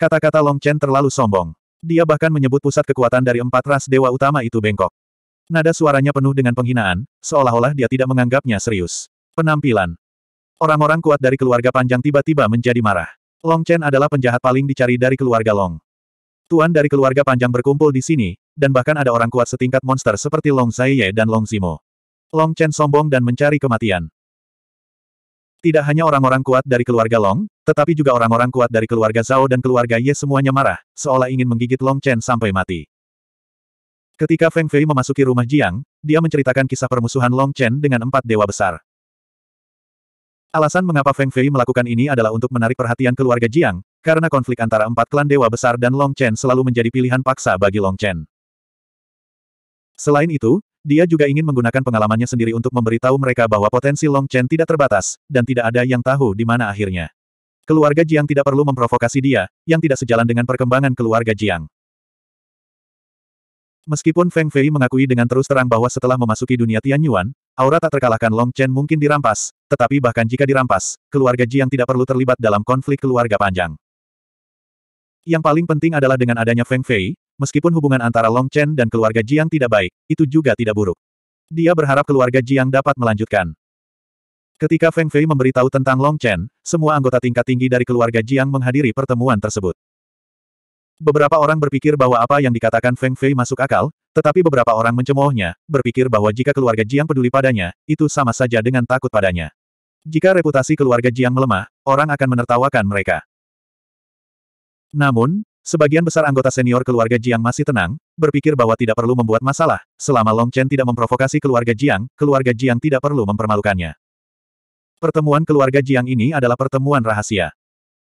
Kata-kata Long Chen terlalu sombong. Dia bahkan menyebut pusat kekuatan dari empat ras dewa utama itu bengkok. Nada suaranya penuh dengan penghinaan, seolah-olah dia tidak menganggapnya serius. Penampilan. Orang-orang kuat dari keluarga panjang tiba-tiba menjadi marah. Long Chen adalah penjahat paling dicari dari keluarga Long. Tuan dari keluarga panjang berkumpul di sini, dan bahkan ada orang kuat setingkat monster seperti Long Zaiye dan Long Zimo. Long Chen sombong dan mencari kematian. Tidak hanya orang-orang kuat dari keluarga Long, tetapi juga orang-orang kuat dari keluarga Zhao dan keluarga Ye semuanya marah, seolah ingin menggigit Long Chen sampai mati. Ketika Feng Fei memasuki rumah Jiang, dia menceritakan kisah permusuhan Long Chen dengan empat dewa besar. Alasan mengapa Feng Fei melakukan ini adalah untuk menarik perhatian keluarga Jiang, karena konflik antara empat klan dewa besar dan Long Chen selalu menjadi pilihan paksa bagi Long Chen. Selain itu, dia juga ingin menggunakan pengalamannya sendiri untuk memberitahu mereka bahwa potensi Long Chen tidak terbatas, dan tidak ada yang tahu di mana akhirnya. Keluarga Jiang tidak perlu memprovokasi dia, yang tidak sejalan dengan perkembangan keluarga Jiang. Meskipun Feng Fei mengakui dengan terus terang bahwa setelah memasuki dunia Tianyuan, aura tak terkalahkan Long Chen mungkin dirampas, tetapi bahkan jika dirampas, keluarga Jiang tidak perlu terlibat dalam konflik keluarga panjang. Yang paling penting adalah dengan adanya Feng Fei, meskipun hubungan antara Long Chen dan keluarga Jiang tidak baik, itu juga tidak buruk. Dia berharap keluarga Jiang dapat melanjutkan. Ketika Feng Fei memberitahu tentang Long Chen, semua anggota tingkat tinggi dari keluarga Jiang menghadiri pertemuan tersebut. Beberapa orang berpikir bahwa apa yang dikatakan Feng Fei masuk akal, tetapi beberapa orang mencemoohnya, berpikir bahwa jika keluarga Jiang peduli padanya, itu sama saja dengan takut padanya. Jika reputasi keluarga Jiang melemah, orang akan menertawakan mereka. Namun, Sebagian besar anggota senior keluarga Jiang masih tenang, berpikir bahwa tidak perlu membuat masalah, selama Long Chen tidak memprovokasi keluarga Jiang, keluarga Jiang tidak perlu mempermalukannya. Pertemuan keluarga Jiang ini adalah pertemuan rahasia.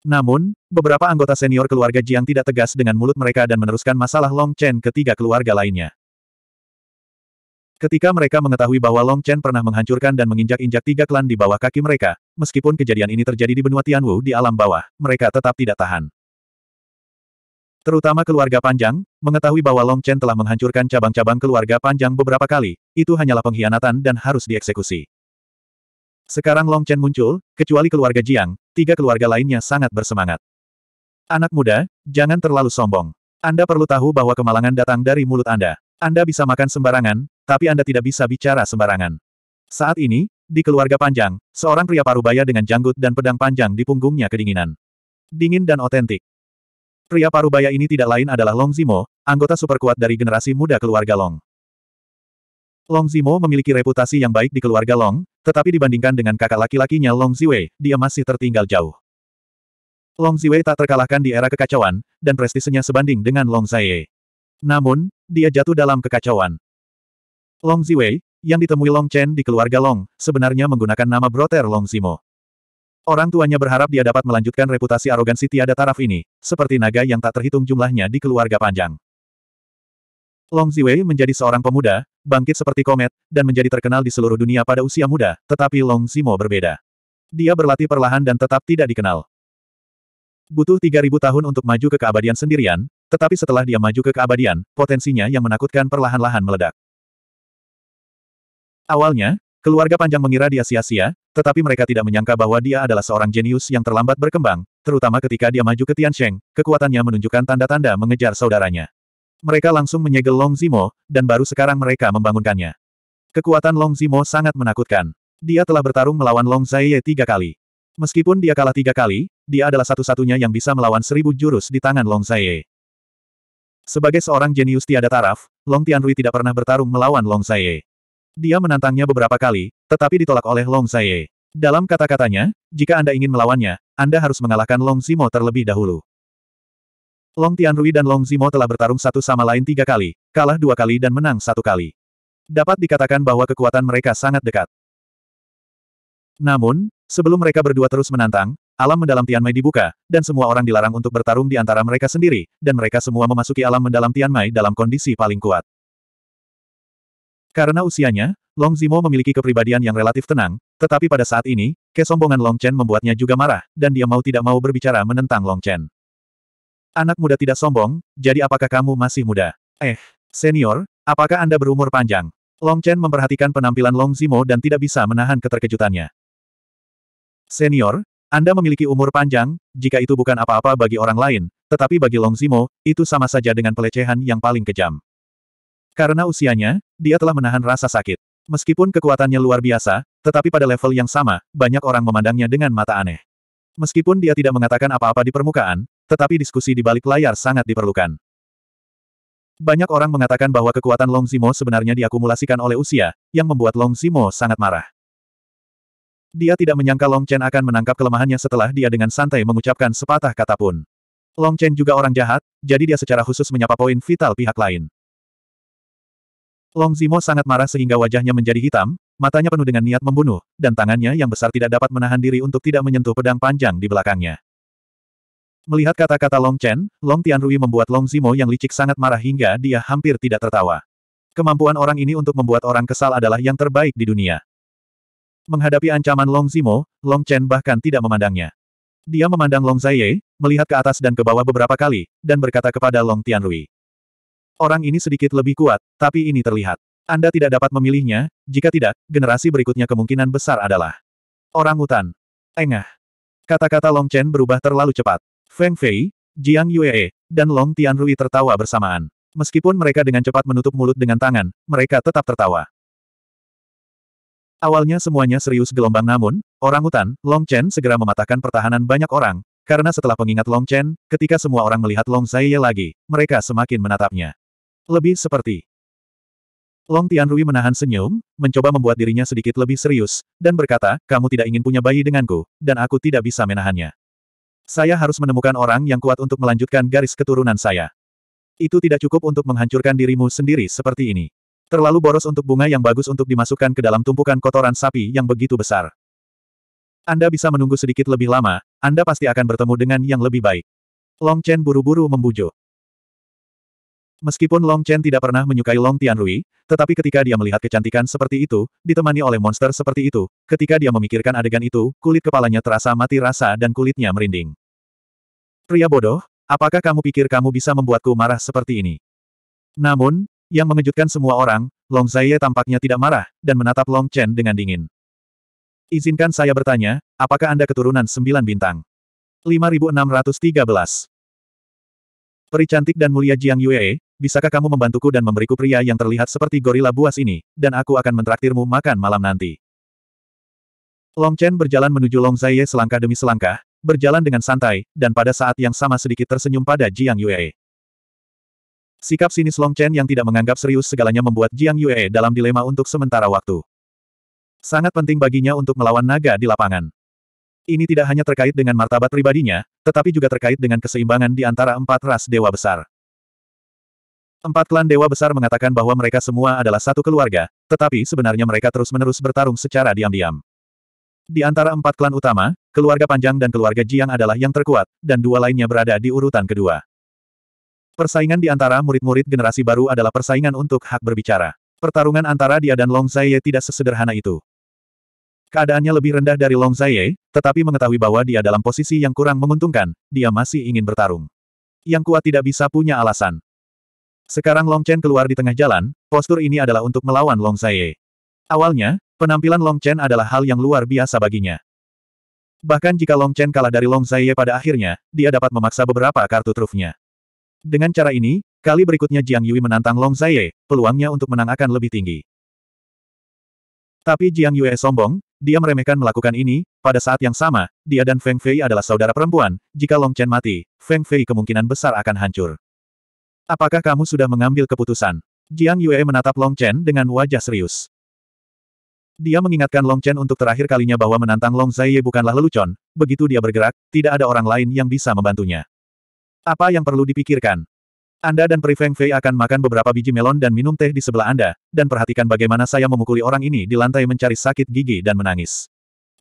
Namun, beberapa anggota senior keluarga Jiang tidak tegas dengan mulut mereka dan meneruskan masalah Long Chen ke tiga keluarga lainnya. Ketika mereka mengetahui bahwa Long Chen pernah menghancurkan dan menginjak-injak tiga klan di bawah kaki mereka, meskipun kejadian ini terjadi di benua Tianwu di alam bawah, mereka tetap tidak tahan. Terutama keluarga Panjang, mengetahui bahwa Long Chen telah menghancurkan cabang-cabang keluarga Panjang beberapa kali, itu hanyalah pengkhianatan dan harus dieksekusi. Sekarang Long Chen muncul, kecuali keluarga Jiang, tiga keluarga lainnya sangat bersemangat. Anak muda, jangan terlalu sombong. Anda perlu tahu bahwa kemalangan datang dari mulut Anda. Anda bisa makan sembarangan, tapi Anda tidak bisa bicara sembarangan. Saat ini, di keluarga panjang, seorang pria parubaya dengan janggut dan pedang panjang di punggungnya kedinginan. Dingin dan otentik. Pria parubaya ini tidak lain adalah Long Zimo, anggota superkuat dari generasi muda keluarga Long. Long Zimo memiliki reputasi yang baik di keluarga Long, tetapi dibandingkan dengan kakak laki-lakinya Long Ziwei, dia masih tertinggal jauh. Long Ziwei tak terkalahkan di era kekacauan, dan prestisenya sebanding dengan Long Zaye. Namun, dia jatuh dalam kekacauan. Long Ziwei, yang ditemui Long Chen di keluarga Long, sebenarnya menggunakan nama broter Long Zimo. Orang tuanya berharap dia dapat melanjutkan reputasi arogansi tiada taraf ini, seperti naga yang tak terhitung jumlahnya di keluarga panjang. Long Ziwei menjadi seorang pemuda, bangkit seperti komet, dan menjadi terkenal di seluruh dunia pada usia muda, tetapi Long Zimo berbeda. Dia berlatih perlahan dan tetap tidak dikenal. Butuh 3000 tahun untuk maju ke keabadian sendirian, tetapi setelah dia maju ke keabadian, potensinya yang menakutkan perlahan-lahan meledak. Awalnya, Keluarga panjang mengira dia sia-sia, tetapi mereka tidak menyangka bahwa dia adalah seorang jenius yang terlambat berkembang, terutama ketika dia maju ke Tiansheng, kekuatannya menunjukkan tanda-tanda mengejar saudaranya. Mereka langsung menyegel Long Zimo, dan baru sekarang mereka membangunkannya. Kekuatan Long Zimo sangat menakutkan. Dia telah bertarung melawan Long Zaiye tiga kali. Meskipun dia kalah tiga kali, dia adalah satu-satunya yang bisa melawan seribu jurus di tangan Long Zaiye. Sebagai seorang jenius tiada taraf, Long Tianrui tidak pernah bertarung melawan Long Zaiye. Dia menantangnya beberapa kali, tetapi ditolak oleh Long Xie. Dalam kata-katanya, jika Anda ingin melawannya, Anda harus mengalahkan Long Zimo terlebih dahulu. Long Tianrui dan Long Zimo telah bertarung satu sama lain tiga kali, kalah dua kali dan menang satu kali. Dapat dikatakan bahwa kekuatan mereka sangat dekat. Namun, sebelum mereka berdua terus menantang, alam mendalam Tianmai dibuka, dan semua orang dilarang untuk bertarung di antara mereka sendiri, dan mereka semua memasuki alam mendalam Tianmai dalam kondisi paling kuat. Karena usianya, Long Zimo memiliki kepribadian yang relatif tenang, tetapi pada saat ini, kesombongan Long Chen membuatnya juga marah, dan dia mau tidak mau berbicara menentang Long Chen. Anak muda tidak sombong, jadi apakah kamu masih muda? Eh, senior, apakah Anda berumur panjang? Long Chen memperhatikan penampilan Long Zimo dan tidak bisa menahan keterkejutannya. Senior, Anda memiliki umur panjang, jika itu bukan apa-apa bagi orang lain, tetapi bagi Long Zimo, itu sama saja dengan pelecehan yang paling kejam. Karena usianya, dia telah menahan rasa sakit. Meskipun kekuatannya luar biasa, tetapi pada level yang sama, banyak orang memandangnya dengan mata aneh. Meskipun dia tidak mengatakan apa-apa di permukaan, tetapi diskusi di balik layar sangat diperlukan. Banyak orang mengatakan bahwa kekuatan Long Zimo sebenarnya diakumulasikan oleh usia, yang membuat Long Zimo sangat marah. Dia tidak menyangka Long Chen akan menangkap kelemahannya setelah dia dengan santai mengucapkan sepatah kata pun. Long Chen juga orang jahat, jadi dia secara khusus menyapa poin vital pihak lain. Long Zimo sangat marah sehingga wajahnya menjadi hitam, matanya penuh dengan niat membunuh, dan tangannya yang besar tidak dapat menahan diri untuk tidak menyentuh pedang panjang di belakangnya. Melihat kata-kata Long Chen, Long Tianrui membuat Long Zimo yang licik sangat marah hingga dia hampir tidak tertawa. Kemampuan orang ini untuk membuat orang kesal adalah yang terbaik di dunia. Menghadapi ancaman Long Zimo, Long Chen bahkan tidak memandangnya. Dia memandang Long Zaiye, melihat ke atas dan ke bawah beberapa kali, dan berkata kepada Long Tianrui. Orang ini sedikit lebih kuat, tapi ini terlihat. Anda tidak dapat memilihnya, jika tidak, generasi berikutnya kemungkinan besar adalah orang hutan. Engah. Kata-kata Long Chen berubah terlalu cepat. Feng Fei, Jiang Yue, dan Long Tianrui tertawa bersamaan. Meskipun mereka dengan cepat menutup mulut dengan tangan, mereka tetap tertawa. Awalnya semuanya serius gelombang namun, orang hutan, Long Chen segera mematahkan pertahanan banyak orang, karena setelah pengingat Long Chen, ketika semua orang melihat Long Zaiye lagi, mereka semakin menatapnya. Lebih seperti. Long Tianrui menahan senyum, mencoba membuat dirinya sedikit lebih serius, dan berkata, kamu tidak ingin punya bayi denganku, dan aku tidak bisa menahannya. Saya harus menemukan orang yang kuat untuk melanjutkan garis keturunan saya. Itu tidak cukup untuk menghancurkan dirimu sendiri seperti ini. Terlalu boros untuk bunga yang bagus untuk dimasukkan ke dalam tumpukan kotoran sapi yang begitu besar. Anda bisa menunggu sedikit lebih lama, Anda pasti akan bertemu dengan yang lebih baik. Long Chen buru-buru membujuk. Meskipun Long Chen tidak pernah menyukai Long Tianrui, tetapi ketika dia melihat kecantikan seperti itu, ditemani oleh monster seperti itu, ketika dia memikirkan adegan itu, kulit kepalanya terasa mati rasa dan kulitnya merinding. Pria bodoh, apakah kamu pikir kamu bisa membuatku marah seperti ini? Namun, yang mengejutkan semua orang, Long Zaiye tampaknya tidak marah, dan menatap Long Chen dengan dingin. Izinkan saya bertanya, apakah Anda keturunan sembilan bintang? 5613 Peri cantik dan mulia Jiang Yue, bisakah kamu membantuku dan memberiku pria yang terlihat seperti gorila buas ini, dan aku akan mentraktirmu makan malam nanti. Long Chen berjalan menuju Long Zaiye selangkah demi selangkah, berjalan dengan santai, dan pada saat yang sama sedikit tersenyum pada Jiang Yue. Sikap sinis Long Chen yang tidak menganggap serius segalanya membuat Jiang Yue dalam dilema untuk sementara waktu. Sangat penting baginya untuk melawan naga di lapangan. Ini tidak hanya terkait dengan martabat pribadinya, tetapi juga terkait dengan keseimbangan di antara empat ras dewa besar. Empat klan dewa besar mengatakan bahwa mereka semua adalah satu keluarga, tetapi sebenarnya mereka terus-menerus bertarung secara diam-diam. Di antara empat klan utama, keluarga Panjang dan keluarga Jiang adalah yang terkuat, dan dua lainnya berada di urutan kedua. Persaingan di antara murid-murid generasi baru adalah persaingan untuk hak berbicara. Pertarungan antara dia dan Long Zaiye tidak sesederhana itu. Keadaannya lebih rendah dari Long Zaiye, tetapi mengetahui bahwa dia dalam posisi yang kurang menguntungkan, dia masih ingin bertarung. Yang kuat tidak bisa punya alasan. Sekarang Long Chen keluar di tengah jalan, postur ini adalah untuk melawan Long Zaiye. Awalnya, penampilan Long Chen adalah hal yang luar biasa baginya. Bahkan jika Long Chen kalah dari Long Zaiye pada akhirnya, dia dapat memaksa beberapa kartu trufnya. Dengan cara ini, kali berikutnya Jiang Yui menantang Long Zaiye, peluangnya untuk menang akan lebih tinggi. Tapi Jiang Yue sombong, dia meremehkan melakukan ini, pada saat yang sama, dia dan Feng Fei adalah saudara perempuan, jika Long Chen mati, Feng Fei kemungkinan besar akan hancur. Apakah kamu sudah mengambil keputusan? Jiang Yue menatap Long Chen dengan wajah serius. Dia mengingatkan Long Chen untuk terakhir kalinya bahwa menantang Long Zaiye bukanlah lelucon, begitu dia bergerak, tidak ada orang lain yang bisa membantunya. Apa yang perlu dipikirkan? Anda dan Pri Feng Fei akan makan beberapa biji melon dan minum teh di sebelah Anda, dan perhatikan bagaimana saya memukuli orang ini di lantai mencari sakit gigi dan menangis.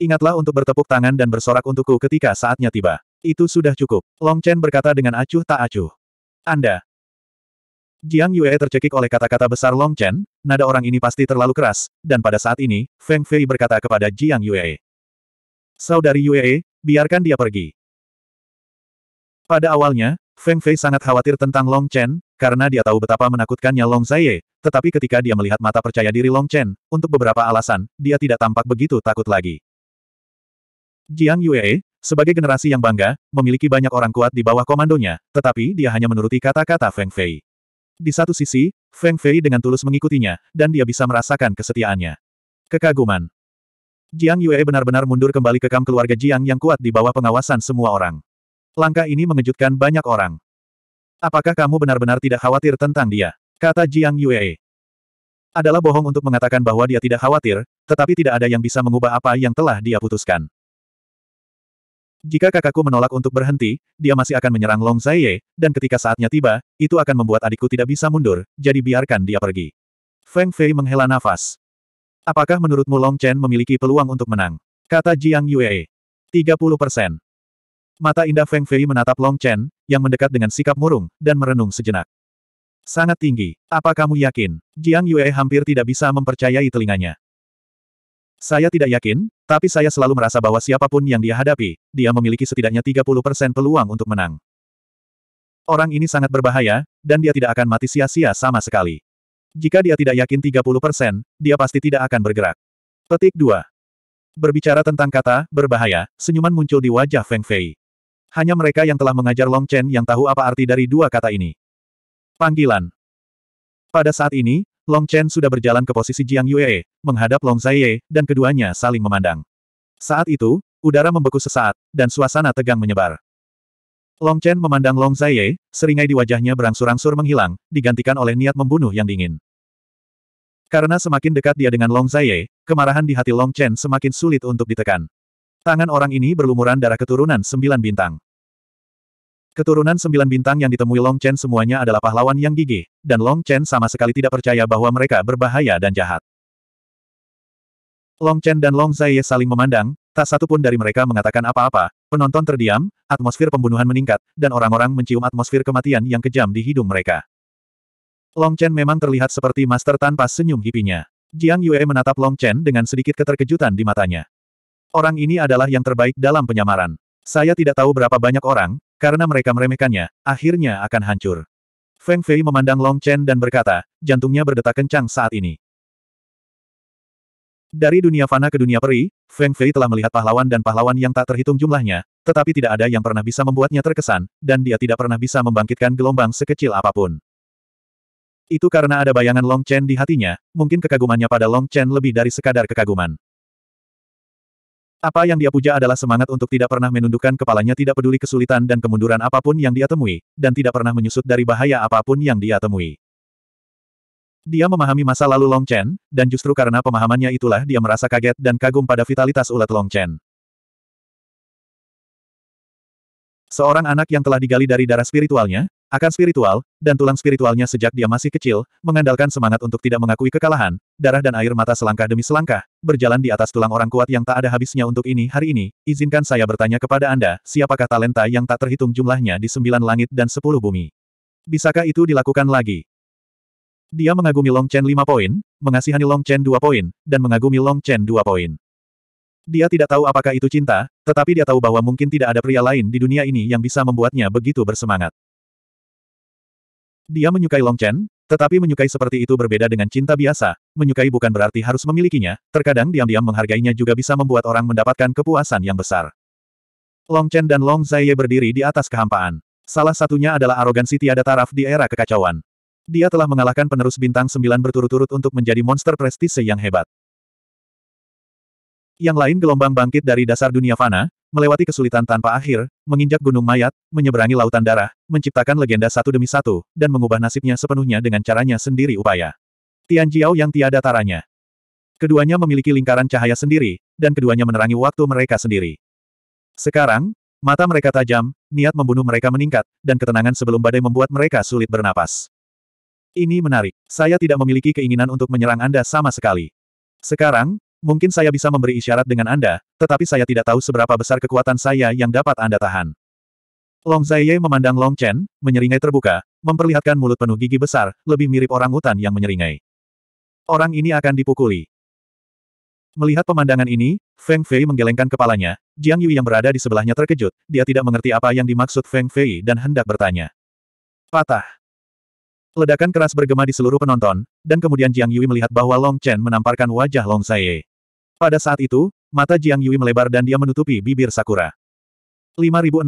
Ingatlah untuk bertepuk tangan dan bersorak untukku ketika saatnya tiba. Itu sudah cukup. Long Chen berkata dengan acuh tak acuh. Anda, Jiang Yue tercekik oleh kata-kata besar Long Chen, nada orang ini pasti terlalu keras, dan pada saat ini, Feng Fei berkata kepada Jiang Yue. Saudari Yue, biarkan dia pergi. Pada awalnya, Feng Fei sangat khawatir tentang Long Chen, karena dia tahu betapa menakutkannya Long Zaye, tetapi ketika dia melihat mata percaya diri Long Chen, untuk beberapa alasan, dia tidak tampak begitu takut lagi. Jiang Yue, sebagai generasi yang bangga, memiliki banyak orang kuat di bawah komandonya, tetapi dia hanya menuruti kata-kata Feng Fei. Di satu sisi, Feng Fei dengan tulus mengikutinya, dan dia bisa merasakan kesetiaannya. Kekaguman. Jiang Yue benar-benar mundur kembali ke kam keluarga Jiang yang kuat di bawah pengawasan semua orang. Langkah ini mengejutkan banyak orang. Apakah kamu benar-benar tidak khawatir tentang dia? Kata Jiang Yue. Adalah bohong untuk mengatakan bahwa dia tidak khawatir, tetapi tidak ada yang bisa mengubah apa yang telah dia putuskan. Jika kakakku menolak untuk berhenti, dia masih akan menyerang Long Zaiye, dan ketika saatnya tiba, itu akan membuat adikku tidak bisa mundur, jadi biarkan dia pergi. Feng Fei menghela nafas. Apakah menurutmu Long Chen memiliki peluang untuk menang? Kata Jiang Yue. 30 persen. Mata indah Feng Fei menatap Long Chen, yang mendekat dengan sikap murung, dan merenung sejenak. Sangat tinggi. Apa kamu yakin? Jiang Yue hampir tidak bisa mempercayai telinganya. Saya tidak yakin, tapi saya selalu merasa bahwa siapapun yang dia hadapi, dia memiliki setidaknya 30% peluang untuk menang. Orang ini sangat berbahaya, dan dia tidak akan mati sia-sia sama sekali. Jika dia tidak yakin 30%, dia pasti tidak akan bergerak. Petik 2. Berbicara tentang kata, berbahaya, senyuman muncul di wajah Feng Fei. Hanya mereka yang telah mengajar Long Chen yang tahu apa arti dari dua kata ini. Panggilan. Pada saat ini, Long Chen sudah berjalan ke posisi Jiang Yue, menghadap Long Zaiye, dan keduanya saling memandang. Saat itu, udara membeku sesaat, dan suasana tegang menyebar. Long Chen memandang Long Zaiye, seringai di wajahnya berangsur-angsur menghilang, digantikan oleh niat membunuh yang dingin. Karena semakin dekat dia dengan Long Zaiye, kemarahan di hati Long Chen semakin sulit untuk ditekan. Tangan orang ini berlumuran darah keturunan sembilan bintang. Keturunan sembilan bintang yang ditemui Long Chen semuanya adalah pahlawan yang gigih, dan Long Chen sama sekali tidak percaya bahwa mereka berbahaya dan jahat. Long Chen dan Long Zaiye saling memandang, tak satu pun dari mereka mengatakan apa-apa, penonton terdiam, atmosfer pembunuhan meningkat, dan orang-orang mencium atmosfer kematian yang kejam di hidung mereka. Long Chen memang terlihat seperti master tanpa senyum hipinya. Jiang Yue menatap Long Chen dengan sedikit keterkejutan di matanya. Orang ini adalah yang terbaik dalam penyamaran. Saya tidak tahu berapa banyak orang, karena mereka meremehkannya, akhirnya akan hancur. Feng Fei memandang Long Chen dan berkata, jantungnya berdetak kencang saat ini. Dari dunia fana ke dunia peri, Feng Fei telah melihat pahlawan dan pahlawan yang tak terhitung jumlahnya, tetapi tidak ada yang pernah bisa membuatnya terkesan, dan dia tidak pernah bisa membangkitkan gelombang sekecil apapun. Itu karena ada bayangan Long Chen di hatinya, mungkin kekagumannya pada Long Chen lebih dari sekadar kekaguman. Apa yang dia puja adalah semangat untuk tidak pernah menundukkan kepalanya tidak peduli kesulitan dan kemunduran apapun yang dia temui, dan tidak pernah menyusut dari bahaya apapun yang dia temui. Dia memahami masa lalu Long Chen, dan justru karena pemahamannya itulah dia merasa kaget dan kagum pada vitalitas ulat Long Chen. Seorang anak yang telah digali dari darah spiritualnya, akan spiritual, dan tulang spiritualnya sejak dia masih kecil, mengandalkan semangat untuk tidak mengakui kekalahan, darah dan air mata selangkah demi selangkah, berjalan di atas tulang orang kuat yang tak ada habisnya untuk ini hari ini, izinkan saya bertanya kepada Anda, siapakah talenta yang tak terhitung jumlahnya di sembilan langit dan sepuluh bumi? Bisakah itu dilakukan lagi? Dia mengagumi Long Chen lima poin, mengasihani Long Chen dua poin, dan mengagumi Long Chen dua poin. Dia tidak tahu apakah itu cinta, tetapi dia tahu bahwa mungkin tidak ada pria lain di dunia ini yang bisa membuatnya begitu bersemangat. Dia menyukai Long Chen, tetapi menyukai seperti itu berbeda dengan cinta biasa, menyukai bukan berarti harus memilikinya, terkadang diam-diam menghargainya juga bisa membuat orang mendapatkan kepuasan yang besar. Long Chen dan Long Zaiye berdiri di atas kehampaan. Salah satunya adalah arogansi tiada taraf di era kekacauan. Dia telah mengalahkan penerus bintang sembilan berturut-turut untuk menjadi monster prestise yang hebat. Yang lain gelombang bangkit dari dasar dunia fana, melewati kesulitan tanpa akhir, menginjak gunung mayat, menyeberangi lautan darah, menciptakan legenda satu demi satu, dan mengubah nasibnya sepenuhnya dengan caranya sendiri upaya. Tian Jiao yang tiada taranya. Keduanya memiliki lingkaran cahaya sendiri, dan keduanya menerangi waktu mereka sendiri. Sekarang, mata mereka tajam, niat membunuh mereka meningkat, dan ketenangan sebelum badai membuat mereka sulit bernapas. Ini menarik. Saya tidak memiliki keinginan untuk menyerang Anda sama sekali. Sekarang, Mungkin saya bisa memberi isyarat dengan Anda, tetapi saya tidak tahu seberapa besar kekuatan saya yang dapat Anda tahan. Long Zaiye memandang Long Chen, menyeringai terbuka, memperlihatkan mulut penuh gigi besar, lebih mirip orang hutan yang menyeringai. Orang ini akan dipukuli. Melihat pemandangan ini, Feng Fei menggelengkan kepalanya, Jiang Yu yang berada di sebelahnya terkejut, dia tidak mengerti apa yang dimaksud Feng Fei dan hendak bertanya. Patah. Ledakan keras bergema di seluruh penonton, dan kemudian Jiang Yui melihat bahwa Long Chen menamparkan wajah Long Zaiye. Pada saat itu, mata Jiang Yui melebar dan dia menutupi bibir Sakura. 5614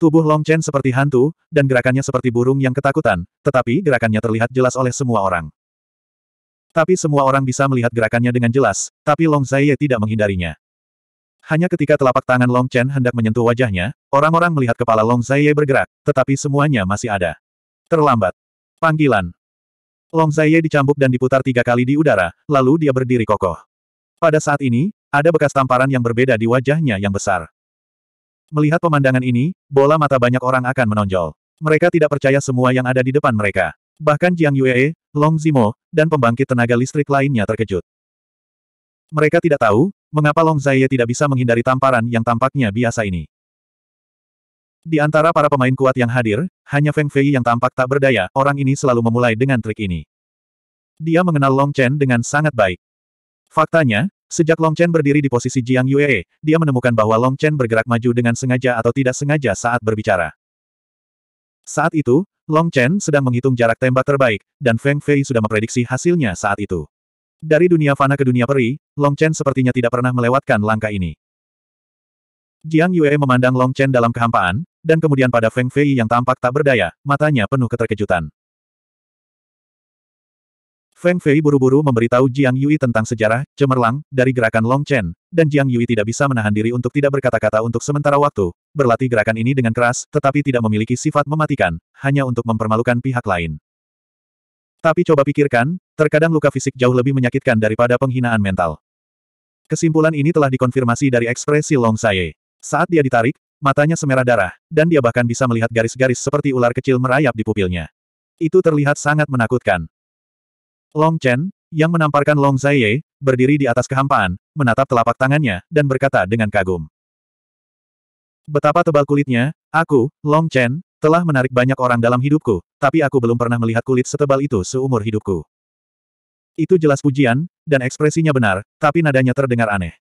Tubuh Long Chen seperti hantu, dan gerakannya seperti burung yang ketakutan, tetapi gerakannya terlihat jelas oleh semua orang. Tapi semua orang bisa melihat gerakannya dengan jelas, tapi Long Zaiye tidak menghindarinya. Hanya ketika telapak tangan Long Chen hendak menyentuh wajahnya, orang-orang melihat kepala Long Zaiye bergerak, tetapi semuanya masih ada. Terlambat. Panggilan. Long Zaiye dicambuk dan diputar tiga kali di udara, lalu dia berdiri kokoh. Pada saat ini, ada bekas tamparan yang berbeda di wajahnya yang besar. Melihat pemandangan ini, bola mata banyak orang akan menonjol. Mereka tidak percaya semua yang ada di depan mereka. Bahkan Jiang Yue, Long Zimo, dan pembangkit tenaga listrik lainnya terkejut. Mereka tidak tahu, mengapa Long Zaiye tidak bisa menghindari tamparan yang tampaknya biasa ini. Di antara para pemain kuat yang hadir, hanya Feng Fei yang tampak tak berdaya, orang ini selalu memulai dengan trik ini. Dia mengenal Long Chen dengan sangat baik. Faktanya, sejak Long Chen berdiri di posisi Jiang Yue, dia menemukan bahwa Long Chen bergerak maju dengan sengaja atau tidak sengaja saat berbicara. Saat itu, Long Chen sedang menghitung jarak tembak terbaik, dan Feng Fei sudah memprediksi hasilnya saat itu. Dari dunia fana ke dunia peri, Long Chen sepertinya tidak pernah melewatkan langkah ini. Jiang Yue memandang Long Chen dalam kehampaan, dan kemudian pada Feng Fei yang tampak tak berdaya, matanya penuh keterkejutan. Feng Fei buru-buru memberitahu Jiang Yui tentang sejarah, cemerlang, dari gerakan Long Chen, dan Jiang Yui tidak bisa menahan diri untuk tidak berkata-kata untuk sementara waktu, berlatih gerakan ini dengan keras, tetapi tidak memiliki sifat mematikan, hanya untuk mempermalukan pihak lain. Tapi coba pikirkan, terkadang luka fisik jauh lebih menyakitkan daripada penghinaan mental. Kesimpulan ini telah dikonfirmasi dari ekspresi Long Saye. Saat dia ditarik, Matanya semerah darah, dan dia bahkan bisa melihat garis-garis seperti ular kecil merayap di pupilnya. Itu terlihat sangat menakutkan. Long Chen, yang menamparkan Long Zaiye, berdiri di atas kehampaan, menatap telapak tangannya, dan berkata dengan kagum. Betapa tebal kulitnya, aku, Long Chen, telah menarik banyak orang dalam hidupku, tapi aku belum pernah melihat kulit setebal itu seumur hidupku. Itu jelas pujian, dan ekspresinya benar, tapi nadanya terdengar aneh.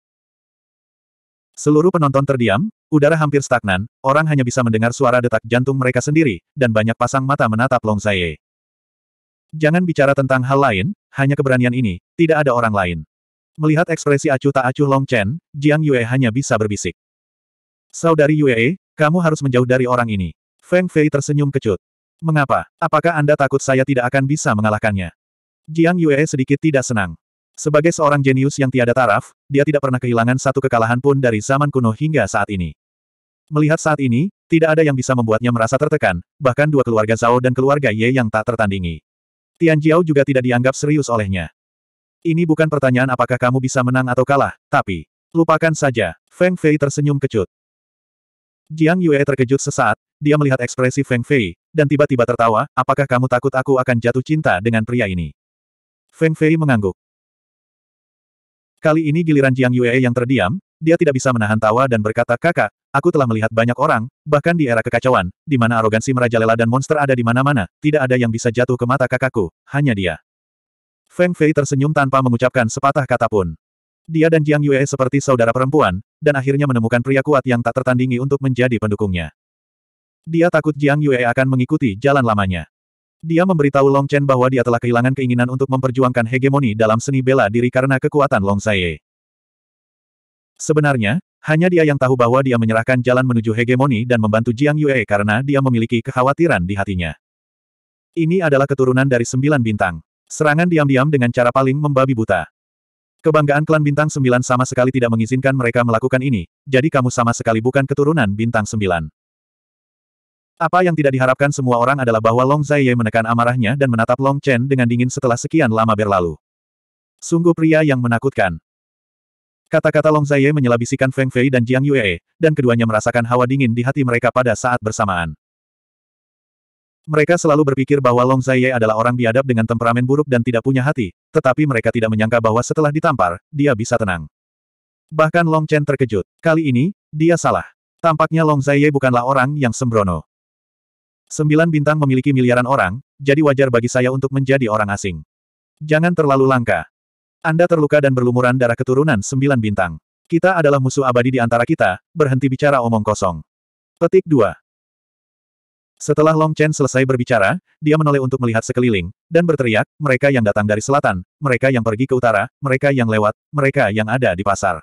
Seluruh penonton terdiam, Udara hampir stagnan, orang hanya bisa mendengar suara detak jantung mereka sendiri, dan banyak pasang mata menatap Long Zaye. Jangan bicara tentang hal lain, hanya keberanian ini, tidak ada orang lain. Melihat ekspresi acuh tak acuh Long Chen, Jiang Yue hanya bisa berbisik. Saudari Yue, kamu harus menjauh dari orang ini. Feng Fei tersenyum kecut. Mengapa? Apakah Anda takut saya tidak akan bisa mengalahkannya? Jiang Yue sedikit tidak senang. Sebagai seorang jenius yang tiada taraf, dia tidak pernah kehilangan satu kekalahan pun dari zaman kuno hingga saat ini. Melihat saat ini, tidak ada yang bisa membuatnya merasa tertekan, bahkan dua keluarga Zhao dan keluarga Ye yang tak tertandingi. Tian Jiao juga tidak dianggap serius olehnya. Ini bukan pertanyaan apakah kamu bisa menang atau kalah, tapi, lupakan saja, Feng Fei tersenyum kecut. Jiang Yue terkejut sesaat, dia melihat ekspresi Feng Fei, dan tiba-tiba tertawa, apakah kamu takut aku akan jatuh cinta dengan pria ini? Feng Fei mengangguk. Kali ini giliran Jiang Yue yang terdiam, dia tidak bisa menahan tawa dan berkata kakak, aku telah melihat banyak orang, bahkan di era kekacauan, di mana arogansi merajalela dan monster ada di mana-mana, tidak ada yang bisa jatuh ke mata kakakku, hanya dia. Feng Fei tersenyum tanpa mengucapkan sepatah kata pun. Dia dan Jiang Yue seperti saudara perempuan, dan akhirnya menemukan pria kuat yang tak tertandingi untuk menjadi pendukungnya. Dia takut Jiang Yue akan mengikuti jalan lamanya. Dia memberitahu Long Chen bahwa dia telah kehilangan keinginan untuk memperjuangkan hegemoni dalam seni bela diri karena kekuatan Long Saye. Sebenarnya, hanya dia yang tahu bahwa dia menyerahkan jalan menuju hegemoni dan membantu Jiang Yue karena dia memiliki kekhawatiran di hatinya. Ini adalah keturunan dari sembilan bintang. Serangan diam-diam dengan cara paling membabi buta. Kebanggaan klan bintang sembilan sama sekali tidak mengizinkan mereka melakukan ini, jadi kamu sama sekali bukan keturunan bintang sembilan. Apa yang tidak diharapkan semua orang adalah bahwa Long Zaiye menekan amarahnya dan menatap Long Chen dengan dingin setelah sekian lama berlalu. Sungguh pria yang menakutkan. Kata-kata Long Zaiye menyelabisikan Feng Fei dan Jiang Yue, dan keduanya merasakan hawa dingin di hati mereka pada saat bersamaan. Mereka selalu berpikir bahwa Long Zaiye adalah orang biadab dengan temperamen buruk dan tidak punya hati, tetapi mereka tidak menyangka bahwa setelah ditampar, dia bisa tenang. Bahkan Long Chen terkejut. Kali ini, dia salah. Tampaknya Long Zaiye bukanlah orang yang sembrono. Sembilan bintang memiliki miliaran orang, jadi wajar bagi saya untuk menjadi orang asing. Jangan terlalu langka. Anda terluka dan berlumuran darah keturunan sembilan bintang. Kita adalah musuh abadi di antara kita, berhenti bicara omong kosong. Petik 2. Setelah Long Chen selesai berbicara, dia menoleh untuk melihat sekeliling, dan berteriak, mereka yang datang dari selatan, mereka yang pergi ke utara, mereka yang lewat, mereka yang ada di pasar.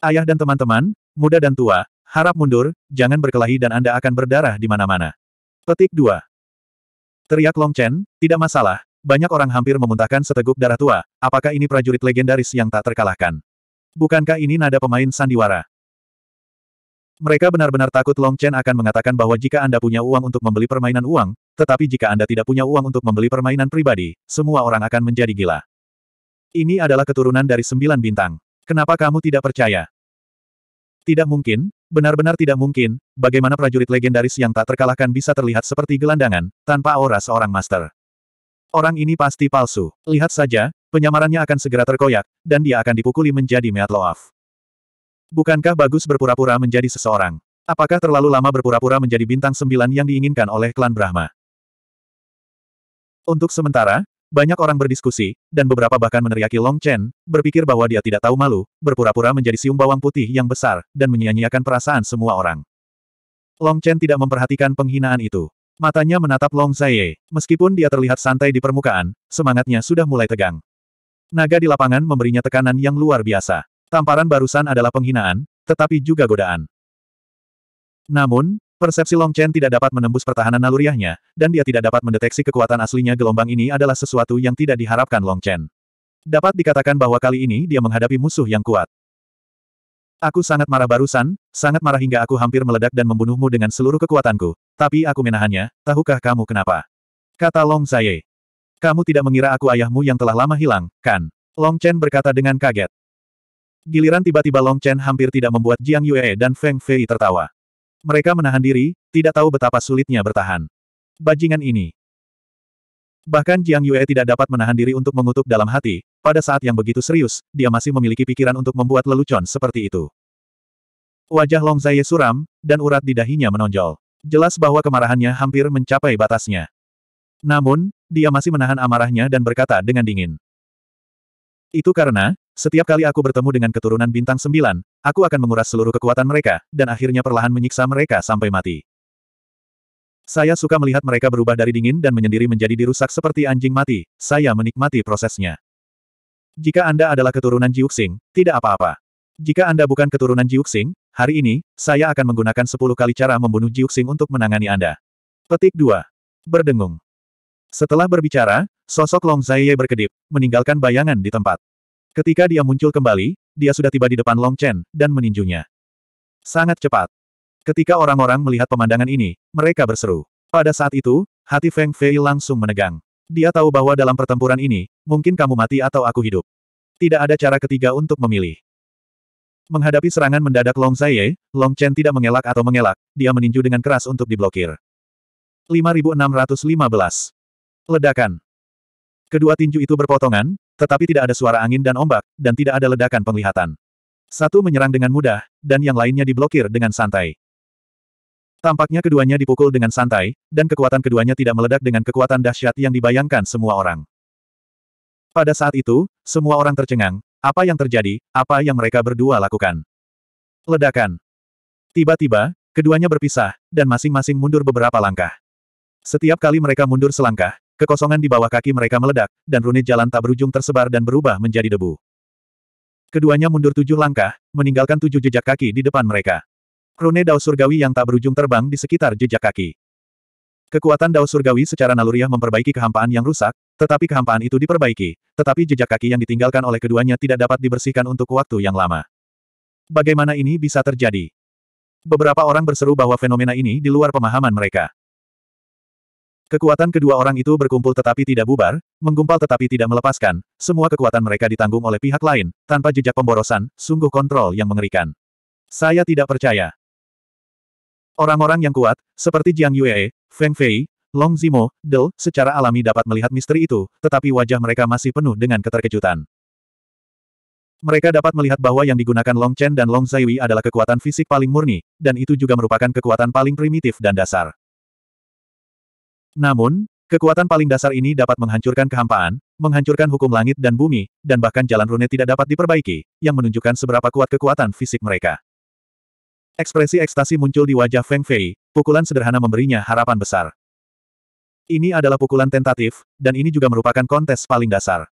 Ayah dan teman-teman, muda dan tua, Harap mundur, jangan berkelahi dan Anda akan berdarah di mana-mana. Petik 2. Teriak Long Chen, tidak masalah, banyak orang hampir memuntahkan seteguk darah tua, apakah ini prajurit legendaris yang tak terkalahkan? Bukankah ini nada pemain sandiwara? Mereka benar-benar takut Long Chen akan mengatakan bahwa jika Anda punya uang untuk membeli permainan uang, tetapi jika Anda tidak punya uang untuk membeli permainan pribadi, semua orang akan menjadi gila. Ini adalah keturunan dari sembilan bintang. Kenapa kamu tidak percaya? Tidak mungkin, Benar-benar tidak mungkin, bagaimana prajurit legendaris yang tak terkalahkan bisa terlihat seperti gelandangan, tanpa aura seorang master. Orang ini pasti palsu. Lihat saja, penyamarannya akan segera terkoyak, dan dia akan dipukuli menjadi Meat Loaf. Bukankah bagus berpura-pura menjadi seseorang? Apakah terlalu lama berpura-pura menjadi bintang sembilan yang diinginkan oleh klan Brahma? Untuk sementara, banyak orang berdiskusi, dan beberapa bahkan meneriaki Long Chen, berpikir bahwa dia tidak tahu malu, berpura-pura menjadi siung bawang putih yang besar, dan menyia-nyiakan perasaan semua orang. Long Chen tidak memperhatikan penghinaan itu. Matanya menatap Long Zaiye. Meskipun dia terlihat santai di permukaan, semangatnya sudah mulai tegang. Naga di lapangan memberinya tekanan yang luar biasa. Tamparan barusan adalah penghinaan, tetapi juga godaan. Namun, Persepsi Long Chen tidak dapat menembus pertahanan naluriahnya, dan dia tidak dapat mendeteksi kekuatan aslinya gelombang ini adalah sesuatu yang tidak diharapkan Long Chen. Dapat dikatakan bahwa kali ini dia menghadapi musuh yang kuat. Aku sangat marah barusan, sangat marah hingga aku hampir meledak dan membunuhmu dengan seluruh kekuatanku, tapi aku menahannya, tahukah kamu kenapa? Kata Long Zaye. Kamu tidak mengira aku ayahmu yang telah lama hilang, kan? Long Chen berkata dengan kaget. Giliran tiba-tiba Long Chen hampir tidak membuat Jiang Yue dan Feng Fei tertawa. Mereka menahan diri, tidak tahu betapa sulitnya bertahan. Bajingan ini. Bahkan Jiang Yue tidak dapat menahan diri untuk mengutuk dalam hati, pada saat yang begitu serius, dia masih memiliki pikiran untuk membuat lelucon seperti itu. Wajah Long Zaye suram, dan urat di dahinya menonjol. Jelas bahwa kemarahannya hampir mencapai batasnya. Namun, dia masih menahan amarahnya dan berkata dengan dingin. Itu karena, setiap kali aku bertemu dengan keturunan bintang sembilan, aku akan menguras seluruh kekuatan mereka, dan akhirnya perlahan menyiksa mereka sampai mati. Saya suka melihat mereka berubah dari dingin dan menyendiri menjadi dirusak seperti anjing mati, saya menikmati prosesnya. Jika Anda adalah keturunan Jiuxing, tidak apa-apa. Jika Anda bukan keturunan Jiuxing, hari ini, saya akan menggunakan 10 kali cara membunuh Jiuxing untuk menangani Anda. Petik 2. Berdengung. Setelah berbicara, sosok Long Zaiye berkedip, meninggalkan bayangan di tempat. Ketika dia muncul kembali, dia sudah tiba di depan Long Chen, dan meninjunya. Sangat cepat. Ketika orang-orang melihat pemandangan ini, mereka berseru. Pada saat itu, hati Feng Fei langsung menegang. Dia tahu bahwa dalam pertempuran ini, mungkin kamu mati atau aku hidup. Tidak ada cara ketiga untuk memilih. Menghadapi serangan mendadak Long Zaiye, Long Chen tidak mengelak atau mengelak, dia meninju dengan keras untuk diblokir. 5615 Ledakan. Kedua tinju itu berpotongan, tetapi tidak ada suara angin dan ombak, dan tidak ada ledakan penglihatan. Satu menyerang dengan mudah, dan yang lainnya diblokir dengan santai. Tampaknya keduanya dipukul dengan santai, dan kekuatan keduanya tidak meledak dengan kekuatan dahsyat yang dibayangkan semua orang. Pada saat itu, semua orang tercengang, apa yang terjadi, apa yang mereka berdua lakukan. Ledakan. Tiba-tiba, keduanya berpisah, dan masing-masing mundur beberapa langkah. Setiap kali mereka mundur selangkah, Kekosongan di bawah kaki mereka meledak, dan runit jalan tak berujung tersebar dan berubah menjadi debu. Keduanya mundur tujuh langkah, meninggalkan tujuh jejak kaki di depan mereka. Rune Dao Surgawi yang tak berujung terbang di sekitar jejak kaki. Kekuatan Dao Surgawi secara naluriah memperbaiki kehampaan yang rusak, tetapi kehampaan itu diperbaiki, tetapi jejak kaki yang ditinggalkan oleh keduanya tidak dapat dibersihkan untuk waktu yang lama. Bagaimana ini bisa terjadi? Beberapa orang berseru bahwa fenomena ini di luar pemahaman mereka. Kekuatan kedua orang itu berkumpul tetapi tidak bubar, menggumpal tetapi tidak melepaskan, semua kekuatan mereka ditanggung oleh pihak lain, tanpa jejak pemborosan, sungguh kontrol yang mengerikan. Saya tidak percaya. Orang-orang yang kuat, seperti Jiang Yue, Feng Fei, Long Zimo, Del, secara alami dapat melihat misteri itu, tetapi wajah mereka masih penuh dengan keterkejutan. Mereka dapat melihat bahwa yang digunakan Long Chen dan Long Zaiwi adalah kekuatan fisik paling murni, dan itu juga merupakan kekuatan paling primitif dan dasar. Namun, kekuatan paling dasar ini dapat menghancurkan kehampaan, menghancurkan hukum langit dan bumi, dan bahkan jalan rune tidak dapat diperbaiki, yang menunjukkan seberapa kuat kekuatan fisik mereka. Ekspresi ekstasi muncul di wajah Feng Fei, pukulan sederhana memberinya harapan besar. Ini adalah pukulan tentatif, dan ini juga merupakan kontes paling dasar.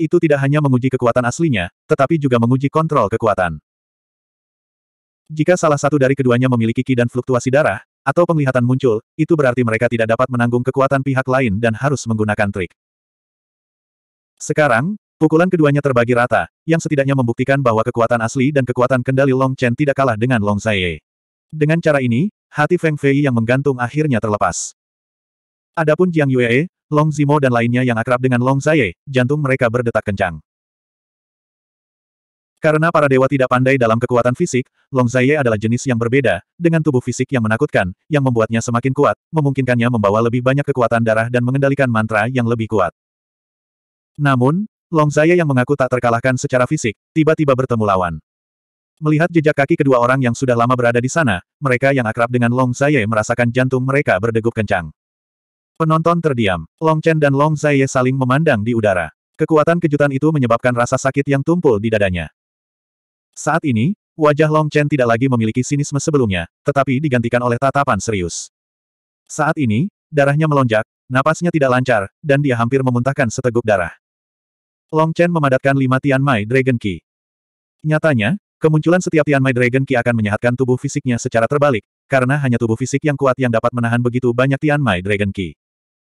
Itu tidak hanya menguji kekuatan aslinya, tetapi juga menguji kontrol kekuatan. Jika salah satu dari keduanya memiliki ki dan fluktuasi darah, atau penglihatan muncul, itu berarti mereka tidak dapat menanggung kekuatan pihak lain dan harus menggunakan trik. Sekarang, pukulan keduanya terbagi rata, yang setidaknya membuktikan bahwa kekuatan asli dan kekuatan kendali Long Chen tidak kalah dengan Long Zaiye. Dengan cara ini, hati Feng Fei yang menggantung akhirnya terlepas. Adapun Jiang Yue, Long Zimo dan lainnya yang akrab dengan Long Zaiye, jantung mereka berdetak kencang. Karena para dewa tidak pandai dalam kekuatan fisik, Long Zaiye adalah jenis yang berbeda, dengan tubuh fisik yang menakutkan, yang membuatnya semakin kuat, memungkinkannya membawa lebih banyak kekuatan darah dan mengendalikan mantra yang lebih kuat. Namun, Long Zaiye yang mengaku tak terkalahkan secara fisik, tiba-tiba bertemu lawan. Melihat jejak kaki kedua orang yang sudah lama berada di sana, mereka yang akrab dengan Long Zaiye merasakan jantung mereka berdegup kencang. Penonton terdiam. Long Chen dan Long Zaiye saling memandang di udara. Kekuatan kejutan itu menyebabkan rasa sakit yang tumpul di dadanya. Saat ini, wajah Long Chen tidak lagi memiliki sinisme sebelumnya, tetapi digantikan oleh tatapan serius. Saat ini, darahnya melonjak, napasnya tidak lancar, dan dia hampir memuntahkan seteguk darah. Long Chen memadatkan lima Tian Mai Dragon Ki. Nyatanya, kemunculan setiap Tian Mai Dragon Ki akan menyehatkan tubuh fisiknya secara terbalik, karena hanya tubuh fisik yang kuat yang dapat menahan begitu banyak Tian Mai Dragon Ki.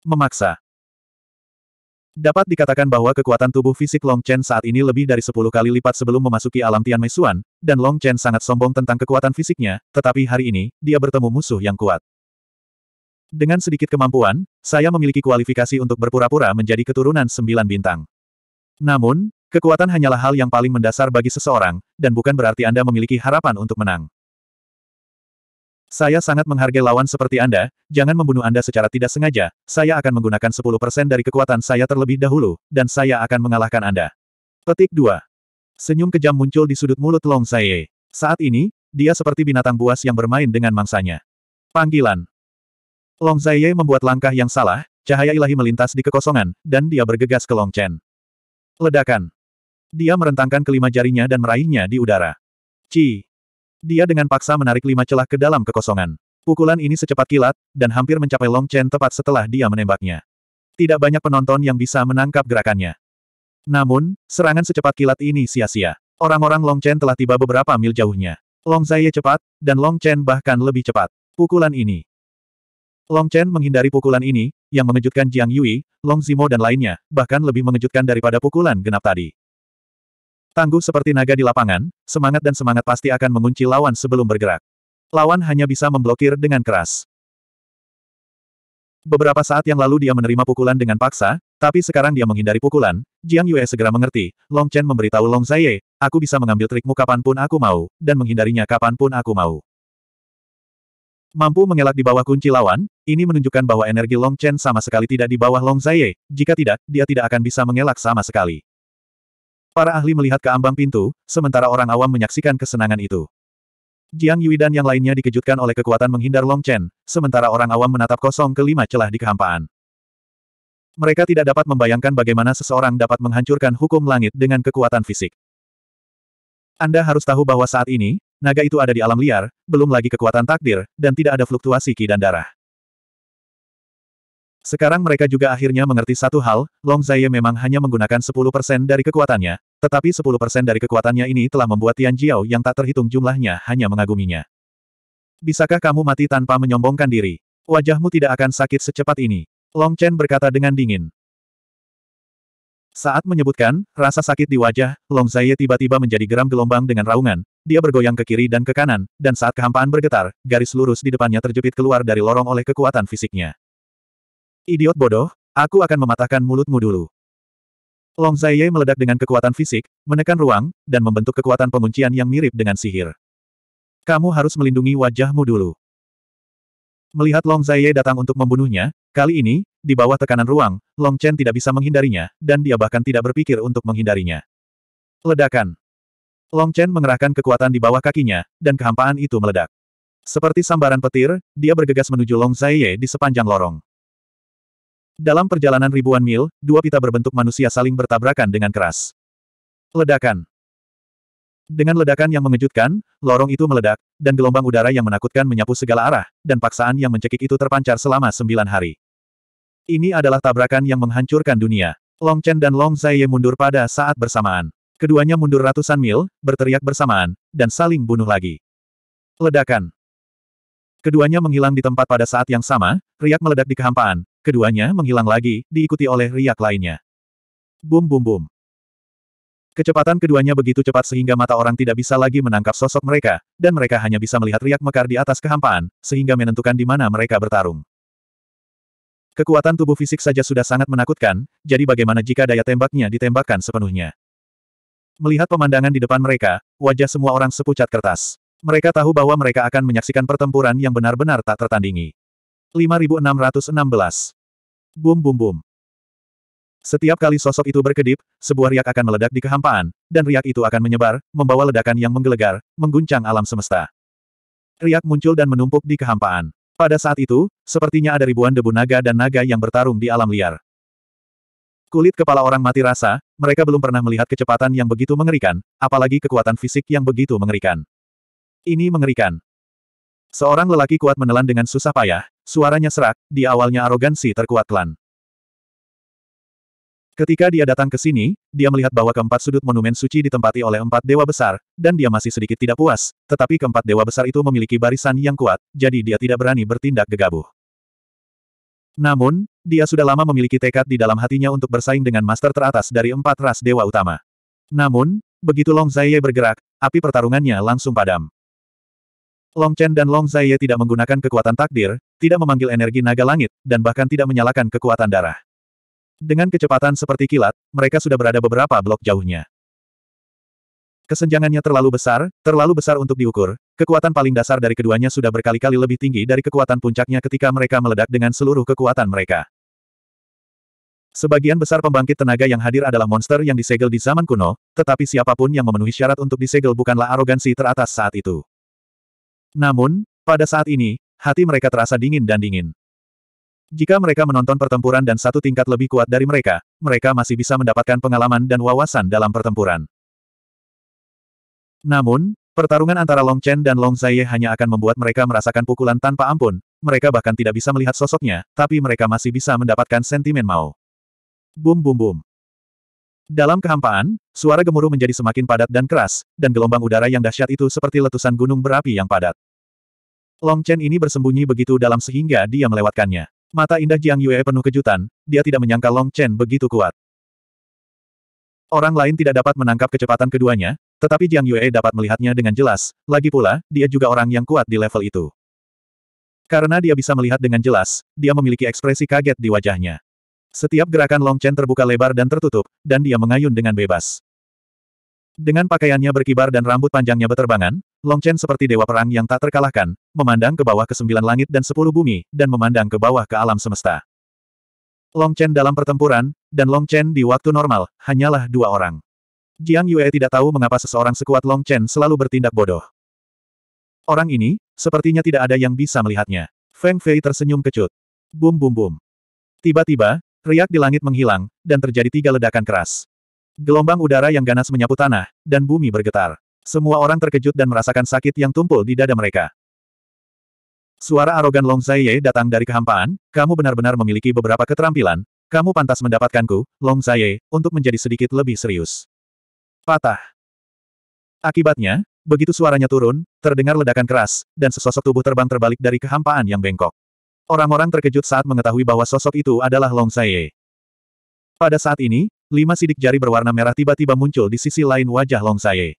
Memaksa. Dapat dikatakan bahwa kekuatan tubuh fisik Long Chen saat ini lebih dari 10 kali lipat sebelum memasuki alam Tian Meisuan, dan Long Chen sangat sombong tentang kekuatan fisiknya, tetapi hari ini, dia bertemu musuh yang kuat. Dengan sedikit kemampuan, saya memiliki kualifikasi untuk berpura-pura menjadi keturunan sembilan bintang. Namun, kekuatan hanyalah hal yang paling mendasar bagi seseorang, dan bukan berarti Anda memiliki harapan untuk menang. Saya sangat menghargai lawan seperti Anda, jangan membunuh Anda secara tidak sengaja, saya akan menggunakan 10% dari kekuatan saya terlebih dahulu, dan saya akan mengalahkan Anda. Petik 2. Senyum kejam muncul di sudut mulut Long Saye. Saat ini, dia seperti binatang buas yang bermain dengan mangsanya. Panggilan. Long Zaiye membuat langkah yang salah, cahaya ilahi melintas di kekosongan, dan dia bergegas ke Long Chen. Ledakan. Dia merentangkan kelima jarinya dan meraihnya di udara. Cii. Dia dengan paksa menarik lima celah ke dalam kekosongan. Pukulan ini secepat kilat, dan hampir mencapai Long Chen tepat setelah dia menembaknya. Tidak banyak penonton yang bisa menangkap gerakannya. Namun, serangan secepat kilat ini sia-sia. Orang-orang Long Chen telah tiba beberapa mil jauhnya. Long Zaiye cepat, dan Long Chen bahkan lebih cepat. Pukulan ini. Long Chen menghindari pukulan ini, yang mengejutkan Jiang Yui, Long Zimo dan lainnya, bahkan lebih mengejutkan daripada pukulan genap tadi. Tangguh seperti naga di lapangan, semangat dan semangat pasti akan mengunci lawan sebelum bergerak. Lawan hanya bisa memblokir dengan keras. Beberapa saat yang lalu dia menerima pukulan dengan paksa, tapi sekarang dia menghindari pukulan. Jiang Yue segera mengerti. Long Chen memberitahu Long Zaiye, aku bisa mengambil trikmu kapanpun aku mau, dan menghindarinya kapanpun aku mau. Mampu mengelak di bawah kunci lawan, ini menunjukkan bahwa energi Long Chen sama sekali tidak di bawah Long Zaiye, jika tidak, dia tidak akan bisa mengelak sama sekali. Para ahli melihat ke ambang pintu, sementara orang awam menyaksikan kesenangan itu. Jiang Yui dan yang lainnya dikejutkan oleh kekuatan menghindar Long Chen, sementara orang awam menatap kosong kelima celah di kehampaan. Mereka tidak dapat membayangkan bagaimana seseorang dapat menghancurkan hukum langit dengan kekuatan fisik. Anda harus tahu bahwa saat ini, naga itu ada di alam liar, belum lagi kekuatan takdir, dan tidak ada fluktuasi ki dan darah. Sekarang mereka juga akhirnya mengerti satu hal, Long Zaye memang hanya menggunakan 10% dari kekuatannya, tetapi 10% dari kekuatannya ini telah membuat Tian Jiao yang tak terhitung jumlahnya hanya mengaguminya. Bisakah kamu mati tanpa menyombongkan diri? Wajahmu tidak akan sakit secepat ini. Long Chen berkata dengan dingin. Saat menyebutkan, rasa sakit di wajah, Long Zaye tiba-tiba menjadi geram gelombang dengan raungan, dia bergoyang ke kiri dan ke kanan, dan saat kehampaan bergetar, garis lurus di depannya terjepit keluar dari lorong oleh kekuatan fisiknya. Idiot bodoh, aku akan mematahkan mulutmu dulu. Long Zaiye meledak dengan kekuatan fisik, menekan ruang, dan membentuk kekuatan penguncian yang mirip dengan sihir. Kamu harus melindungi wajahmu dulu. Melihat Long Zaiye datang untuk membunuhnya, kali ini, di bawah tekanan ruang, Long Chen tidak bisa menghindarinya, dan dia bahkan tidak berpikir untuk menghindarinya. Ledakan. Long Chen mengerahkan kekuatan di bawah kakinya, dan kehampaan itu meledak. Seperti sambaran petir, dia bergegas menuju Long Zaiye di sepanjang lorong. Dalam perjalanan ribuan mil, dua pita berbentuk manusia saling bertabrakan dengan keras. Ledakan. Dengan ledakan yang mengejutkan, lorong itu meledak, dan gelombang udara yang menakutkan menyapu segala arah, dan paksaan yang mencekik itu terpancar selama sembilan hari. Ini adalah tabrakan yang menghancurkan dunia. Long Chen dan Long Zaiye mundur pada saat bersamaan. Keduanya mundur ratusan mil, berteriak bersamaan, dan saling bunuh lagi. Ledakan. Keduanya menghilang di tempat pada saat yang sama, riak meledak di kehampaan, Keduanya menghilang lagi, diikuti oleh riak lainnya. Bum bum bum. Kecepatan keduanya begitu cepat sehingga mata orang tidak bisa lagi menangkap sosok mereka, dan mereka hanya bisa melihat riak mekar di atas kehampaan, sehingga menentukan di mana mereka bertarung. Kekuatan tubuh fisik saja sudah sangat menakutkan, jadi bagaimana jika daya tembaknya ditembakkan sepenuhnya? Melihat pemandangan di depan mereka, wajah semua orang sepucat kertas. Mereka tahu bahwa mereka akan menyaksikan pertempuran yang benar-benar tak tertandingi. 5616 Bum bum bum. Setiap kali sosok itu berkedip, sebuah riak akan meledak di kehampaan, dan riak itu akan menyebar, membawa ledakan yang menggelegar, mengguncang alam semesta. Riak muncul dan menumpuk di kehampaan. Pada saat itu, sepertinya ada ribuan debu naga dan naga yang bertarung di alam liar. Kulit kepala orang mati rasa, mereka belum pernah melihat kecepatan yang begitu mengerikan, apalagi kekuatan fisik yang begitu mengerikan. Ini mengerikan. Seorang lelaki kuat menelan dengan susah payah, suaranya serak, di awalnya arogansi terkuat klan. Ketika dia datang ke sini, dia melihat bahwa keempat sudut monumen suci ditempati oleh empat dewa besar, dan dia masih sedikit tidak puas, tetapi keempat dewa besar itu memiliki barisan yang kuat, jadi dia tidak berani bertindak gegabah. Namun, dia sudah lama memiliki tekad di dalam hatinya untuk bersaing dengan master teratas dari empat ras dewa utama. Namun, begitu Long Zaiye bergerak, api pertarungannya langsung padam. Long Chen dan Long Zaiye tidak menggunakan kekuatan takdir, tidak memanggil energi naga langit, dan bahkan tidak menyalakan kekuatan darah. Dengan kecepatan seperti kilat, mereka sudah berada beberapa blok jauhnya. Kesenjangannya terlalu besar, terlalu besar untuk diukur. Kekuatan paling dasar dari keduanya sudah berkali-kali lebih tinggi dari kekuatan puncaknya ketika mereka meledak dengan seluruh kekuatan mereka. Sebagian besar pembangkit tenaga yang hadir adalah monster yang disegel di zaman kuno, tetapi siapapun yang memenuhi syarat untuk disegel bukanlah arogansi teratas saat itu. Namun, pada saat ini, hati mereka terasa dingin dan dingin. Jika mereka menonton pertempuran dan satu tingkat lebih kuat dari mereka, mereka masih bisa mendapatkan pengalaman dan wawasan dalam pertempuran. Namun, pertarungan antara Long Chen dan Long Zaye hanya akan membuat mereka merasakan pukulan tanpa ampun, mereka bahkan tidak bisa melihat sosoknya, tapi mereka masih bisa mendapatkan sentimen mau. Bum bum bum. Dalam kehampaan, suara gemuruh menjadi semakin padat dan keras, dan gelombang udara yang dahsyat itu seperti letusan gunung berapi yang padat. Long Chen ini bersembunyi begitu dalam sehingga dia melewatkannya. Mata indah Jiang Yue penuh kejutan, dia tidak menyangka Long Chen begitu kuat. Orang lain tidak dapat menangkap kecepatan keduanya, tetapi Jiang Yue dapat melihatnya dengan jelas, lagi pula, dia juga orang yang kuat di level itu. Karena dia bisa melihat dengan jelas, dia memiliki ekspresi kaget di wajahnya. Setiap gerakan Long Chen terbuka lebar dan tertutup, dan dia mengayun dengan bebas. Dengan pakaiannya berkibar dan rambut panjangnya beterbangan, Long Chen seperti dewa perang yang tak terkalahkan, memandang ke bawah ke sembilan langit dan sepuluh bumi, dan memandang ke bawah ke alam semesta. Long Chen dalam pertempuran, dan Long Chen di waktu normal, hanyalah dua orang. Jiang Yue tidak tahu mengapa seseorang sekuat Long Chen selalu bertindak bodoh. Orang ini, sepertinya tidak ada yang bisa melihatnya. Feng Fei tersenyum kecut. Bum bum bum. Tiba-tiba, riak di langit menghilang, dan terjadi tiga ledakan keras. Gelombang udara yang ganas menyapu tanah, dan bumi bergetar. Semua orang terkejut dan merasakan sakit yang tumpul di dada mereka. Suara arogan Long Zaiye datang dari kehampaan, kamu benar-benar memiliki beberapa keterampilan, kamu pantas mendapatkanku, Long Zaiye, untuk menjadi sedikit lebih serius. Patah. Akibatnya, begitu suaranya turun, terdengar ledakan keras, dan sesosok tubuh terbang terbalik dari kehampaan yang bengkok. Orang-orang terkejut saat mengetahui bahwa sosok itu adalah Long Zaiye. Pada saat ini, Lima sidik jari berwarna merah tiba-tiba muncul di sisi lain wajah Long Saye.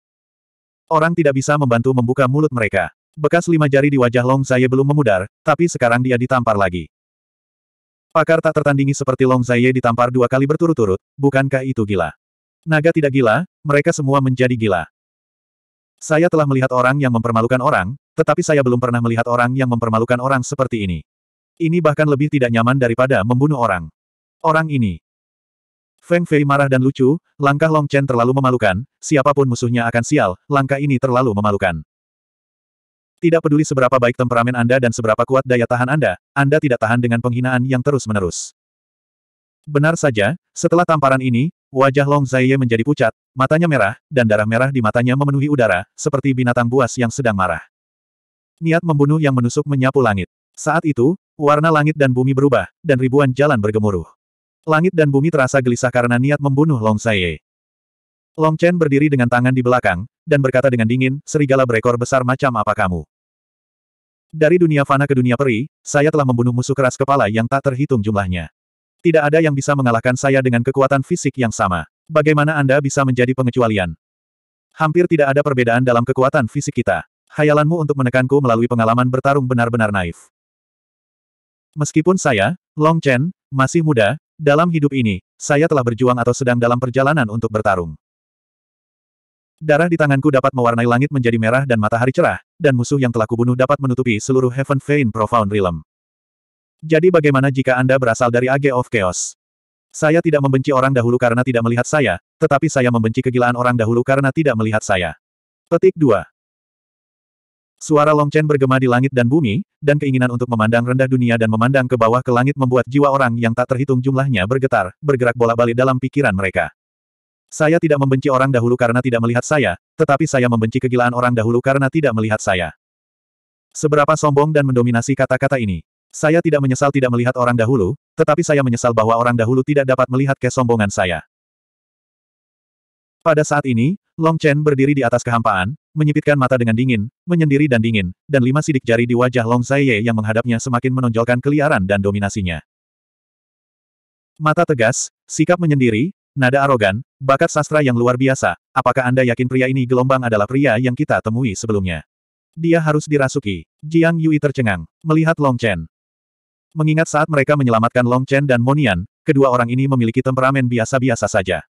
Orang tidak bisa membantu membuka mulut mereka. Bekas lima jari di wajah Long Saye belum memudar, tapi sekarang dia ditampar lagi. Pakar tak tertandingi seperti Long Saye ditampar dua kali berturut-turut, bukankah itu gila? Naga tidak gila, mereka semua menjadi gila. Saya telah melihat orang yang mempermalukan orang, tetapi saya belum pernah melihat orang yang mempermalukan orang seperti ini. Ini bahkan lebih tidak nyaman daripada membunuh orang. Orang ini, Feng Fei marah dan lucu, langkah Long Chen terlalu memalukan, siapapun musuhnya akan sial, langkah ini terlalu memalukan. Tidak peduli seberapa baik temperamen Anda dan seberapa kuat daya tahan Anda, Anda tidak tahan dengan penghinaan yang terus-menerus. Benar saja, setelah tamparan ini, wajah Long Zaiye menjadi pucat, matanya merah, dan darah merah di matanya memenuhi udara, seperti binatang buas yang sedang marah. Niat membunuh yang menusuk menyapu langit. Saat itu, warna langit dan bumi berubah, dan ribuan jalan bergemuruh. Langit dan bumi terasa gelisah karena niat membunuh Long Saye. Long Chen berdiri dengan tangan di belakang, dan berkata dengan dingin, serigala berekor besar macam apa kamu? Dari dunia fana ke dunia peri, saya telah membunuh musuh keras kepala yang tak terhitung jumlahnya. Tidak ada yang bisa mengalahkan saya dengan kekuatan fisik yang sama. Bagaimana Anda bisa menjadi pengecualian? Hampir tidak ada perbedaan dalam kekuatan fisik kita. Hayalanmu untuk menekanku melalui pengalaman bertarung benar-benar naif. Meskipun saya, Long Chen, masih muda, dalam hidup ini, saya telah berjuang atau sedang dalam perjalanan untuk bertarung. Darah di tanganku dapat mewarnai langit menjadi merah dan matahari cerah, dan musuh yang telah kubunuh dapat menutupi seluruh Heaven Vein Profound Realm. Jadi bagaimana jika Anda berasal dari Age of Chaos? Saya tidak membenci orang dahulu karena tidak melihat saya, tetapi saya membenci kegilaan orang dahulu karena tidak melihat saya. Petik 2. Suara Longchen bergema di langit dan bumi, dan keinginan untuk memandang rendah dunia dan memandang ke bawah ke langit membuat jiwa orang yang tak terhitung jumlahnya bergetar, bergerak bola-balik dalam pikiran mereka. Saya tidak membenci orang dahulu karena tidak melihat saya, tetapi saya membenci kegilaan orang dahulu karena tidak melihat saya. Seberapa sombong dan mendominasi kata-kata ini. Saya tidak menyesal tidak melihat orang dahulu, tetapi saya menyesal bahwa orang dahulu tidak dapat melihat kesombongan saya. Pada saat ini, Long Chen berdiri di atas kehampaan, menyipitkan mata dengan dingin, menyendiri dan dingin, dan lima sidik jari di wajah Long Zaiye yang menghadapnya semakin menonjolkan keliaran dan dominasinya. Mata tegas, sikap menyendiri, nada arogan, bakat sastra yang luar biasa, apakah Anda yakin pria ini gelombang adalah pria yang kita temui sebelumnya? Dia harus dirasuki. Jiang Yui tercengang, melihat Long Chen. Mengingat saat mereka menyelamatkan Long Chen dan Monian, kedua orang ini memiliki temperamen biasa-biasa saja.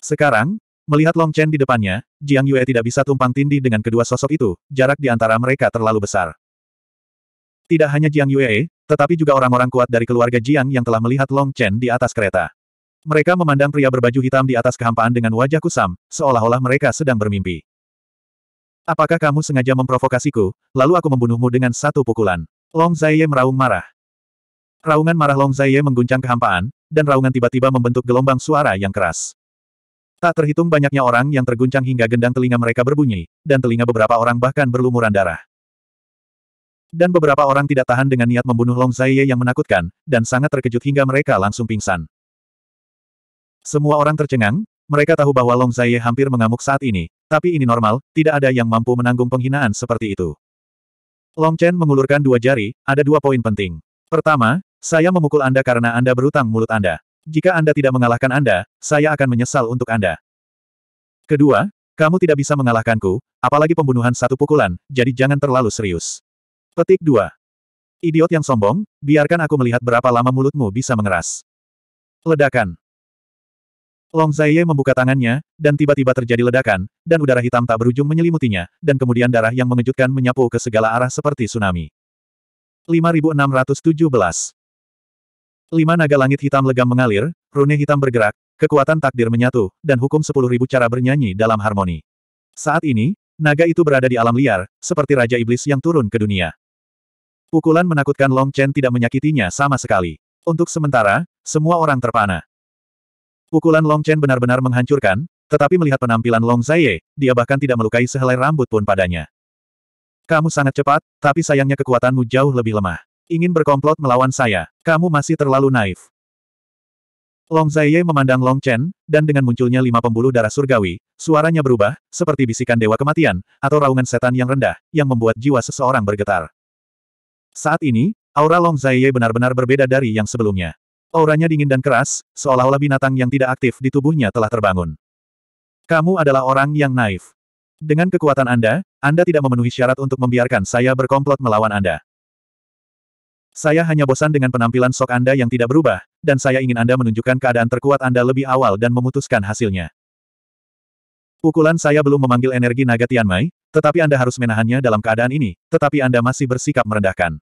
Sekarang, Melihat Long Chen di depannya, Jiang Yue tidak bisa tumpang tindih dengan kedua sosok itu, jarak di antara mereka terlalu besar. Tidak hanya Jiang Yue, tetapi juga orang-orang kuat dari keluarga Jiang yang telah melihat Long Chen di atas kereta. Mereka memandang pria berbaju hitam di atas kehampaan dengan wajah kusam, seolah-olah mereka sedang bermimpi. Apakah kamu sengaja memprovokasiku, lalu aku membunuhmu dengan satu pukulan? Long Zaiye meraung marah. Raungan marah Long Zaiye mengguncang kehampaan, dan raungan tiba-tiba membentuk gelombang suara yang keras. Tak terhitung banyaknya orang yang terguncang hingga gendang telinga mereka berbunyi, dan telinga beberapa orang bahkan berlumuran darah. Dan beberapa orang tidak tahan dengan niat membunuh Long Zaiye yang menakutkan, dan sangat terkejut hingga mereka langsung pingsan. Semua orang tercengang, mereka tahu bahwa Long Zaiye hampir mengamuk saat ini, tapi ini normal, tidak ada yang mampu menanggung penghinaan seperti itu. Long Chen mengulurkan dua jari, ada dua poin penting. Pertama, saya memukul Anda karena Anda berutang mulut Anda. Jika Anda tidak mengalahkan Anda, saya akan menyesal untuk Anda. Kedua, kamu tidak bisa mengalahkanku, apalagi pembunuhan satu pukulan, jadi jangan terlalu serius. Petik 2. Idiot yang sombong, biarkan aku melihat berapa lama mulutmu bisa mengeras. Ledakan. Long Zaiye membuka tangannya, dan tiba-tiba terjadi ledakan, dan udara hitam tak berujung menyelimutinya, dan kemudian darah yang mengejutkan menyapu ke segala arah seperti tsunami. 5617 Lima naga langit hitam legam mengalir, rune hitam bergerak, kekuatan takdir menyatu, dan hukum sepuluh ribu cara bernyanyi dalam harmoni. Saat ini, naga itu berada di alam liar, seperti Raja Iblis yang turun ke dunia. Pukulan menakutkan Long Chen tidak menyakitinya sama sekali. Untuk sementara, semua orang terpana. Pukulan Long Chen benar-benar menghancurkan, tetapi melihat penampilan Long Zaye, dia bahkan tidak melukai sehelai rambut pun padanya. Kamu sangat cepat, tapi sayangnya kekuatanmu jauh lebih lemah. Ingin berkomplot melawan saya, kamu masih terlalu naif. Long Zaiye memandang Long Chen, dan dengan munculnya lima pembuluh darah surgawi, suaranya berubah, seperti bisikan dewa kematian, atau raungan setan yang rendah, yang membuat jiwa seseorang bergetar. Saat ini, aura Long Zaiye benar-benar berbeda dari yang sebelumnya. Auranya dingin dan keras, seolah-olah binatang yang tidak aktif di tubuhnya telah terbangun. Kamu adalah orang yang naif. Dengan kekuatan Anda, Anda tidak memenuhi syarat untuk membiarkan saya berkomplot melawan Anda. Saya hanya bosan dengan penampilan sok Anda yang tidak berubah, dan saya ingin Anda menunjukkan keadaan terkuat Anda lebih awal dan memutuskan hasilnya. Pukulan saya belum memanggil energi naga Tianmai, tetapi Anda harus menahannya dalam keadaan ini, tetapi Anda masih bersikap merendahkan.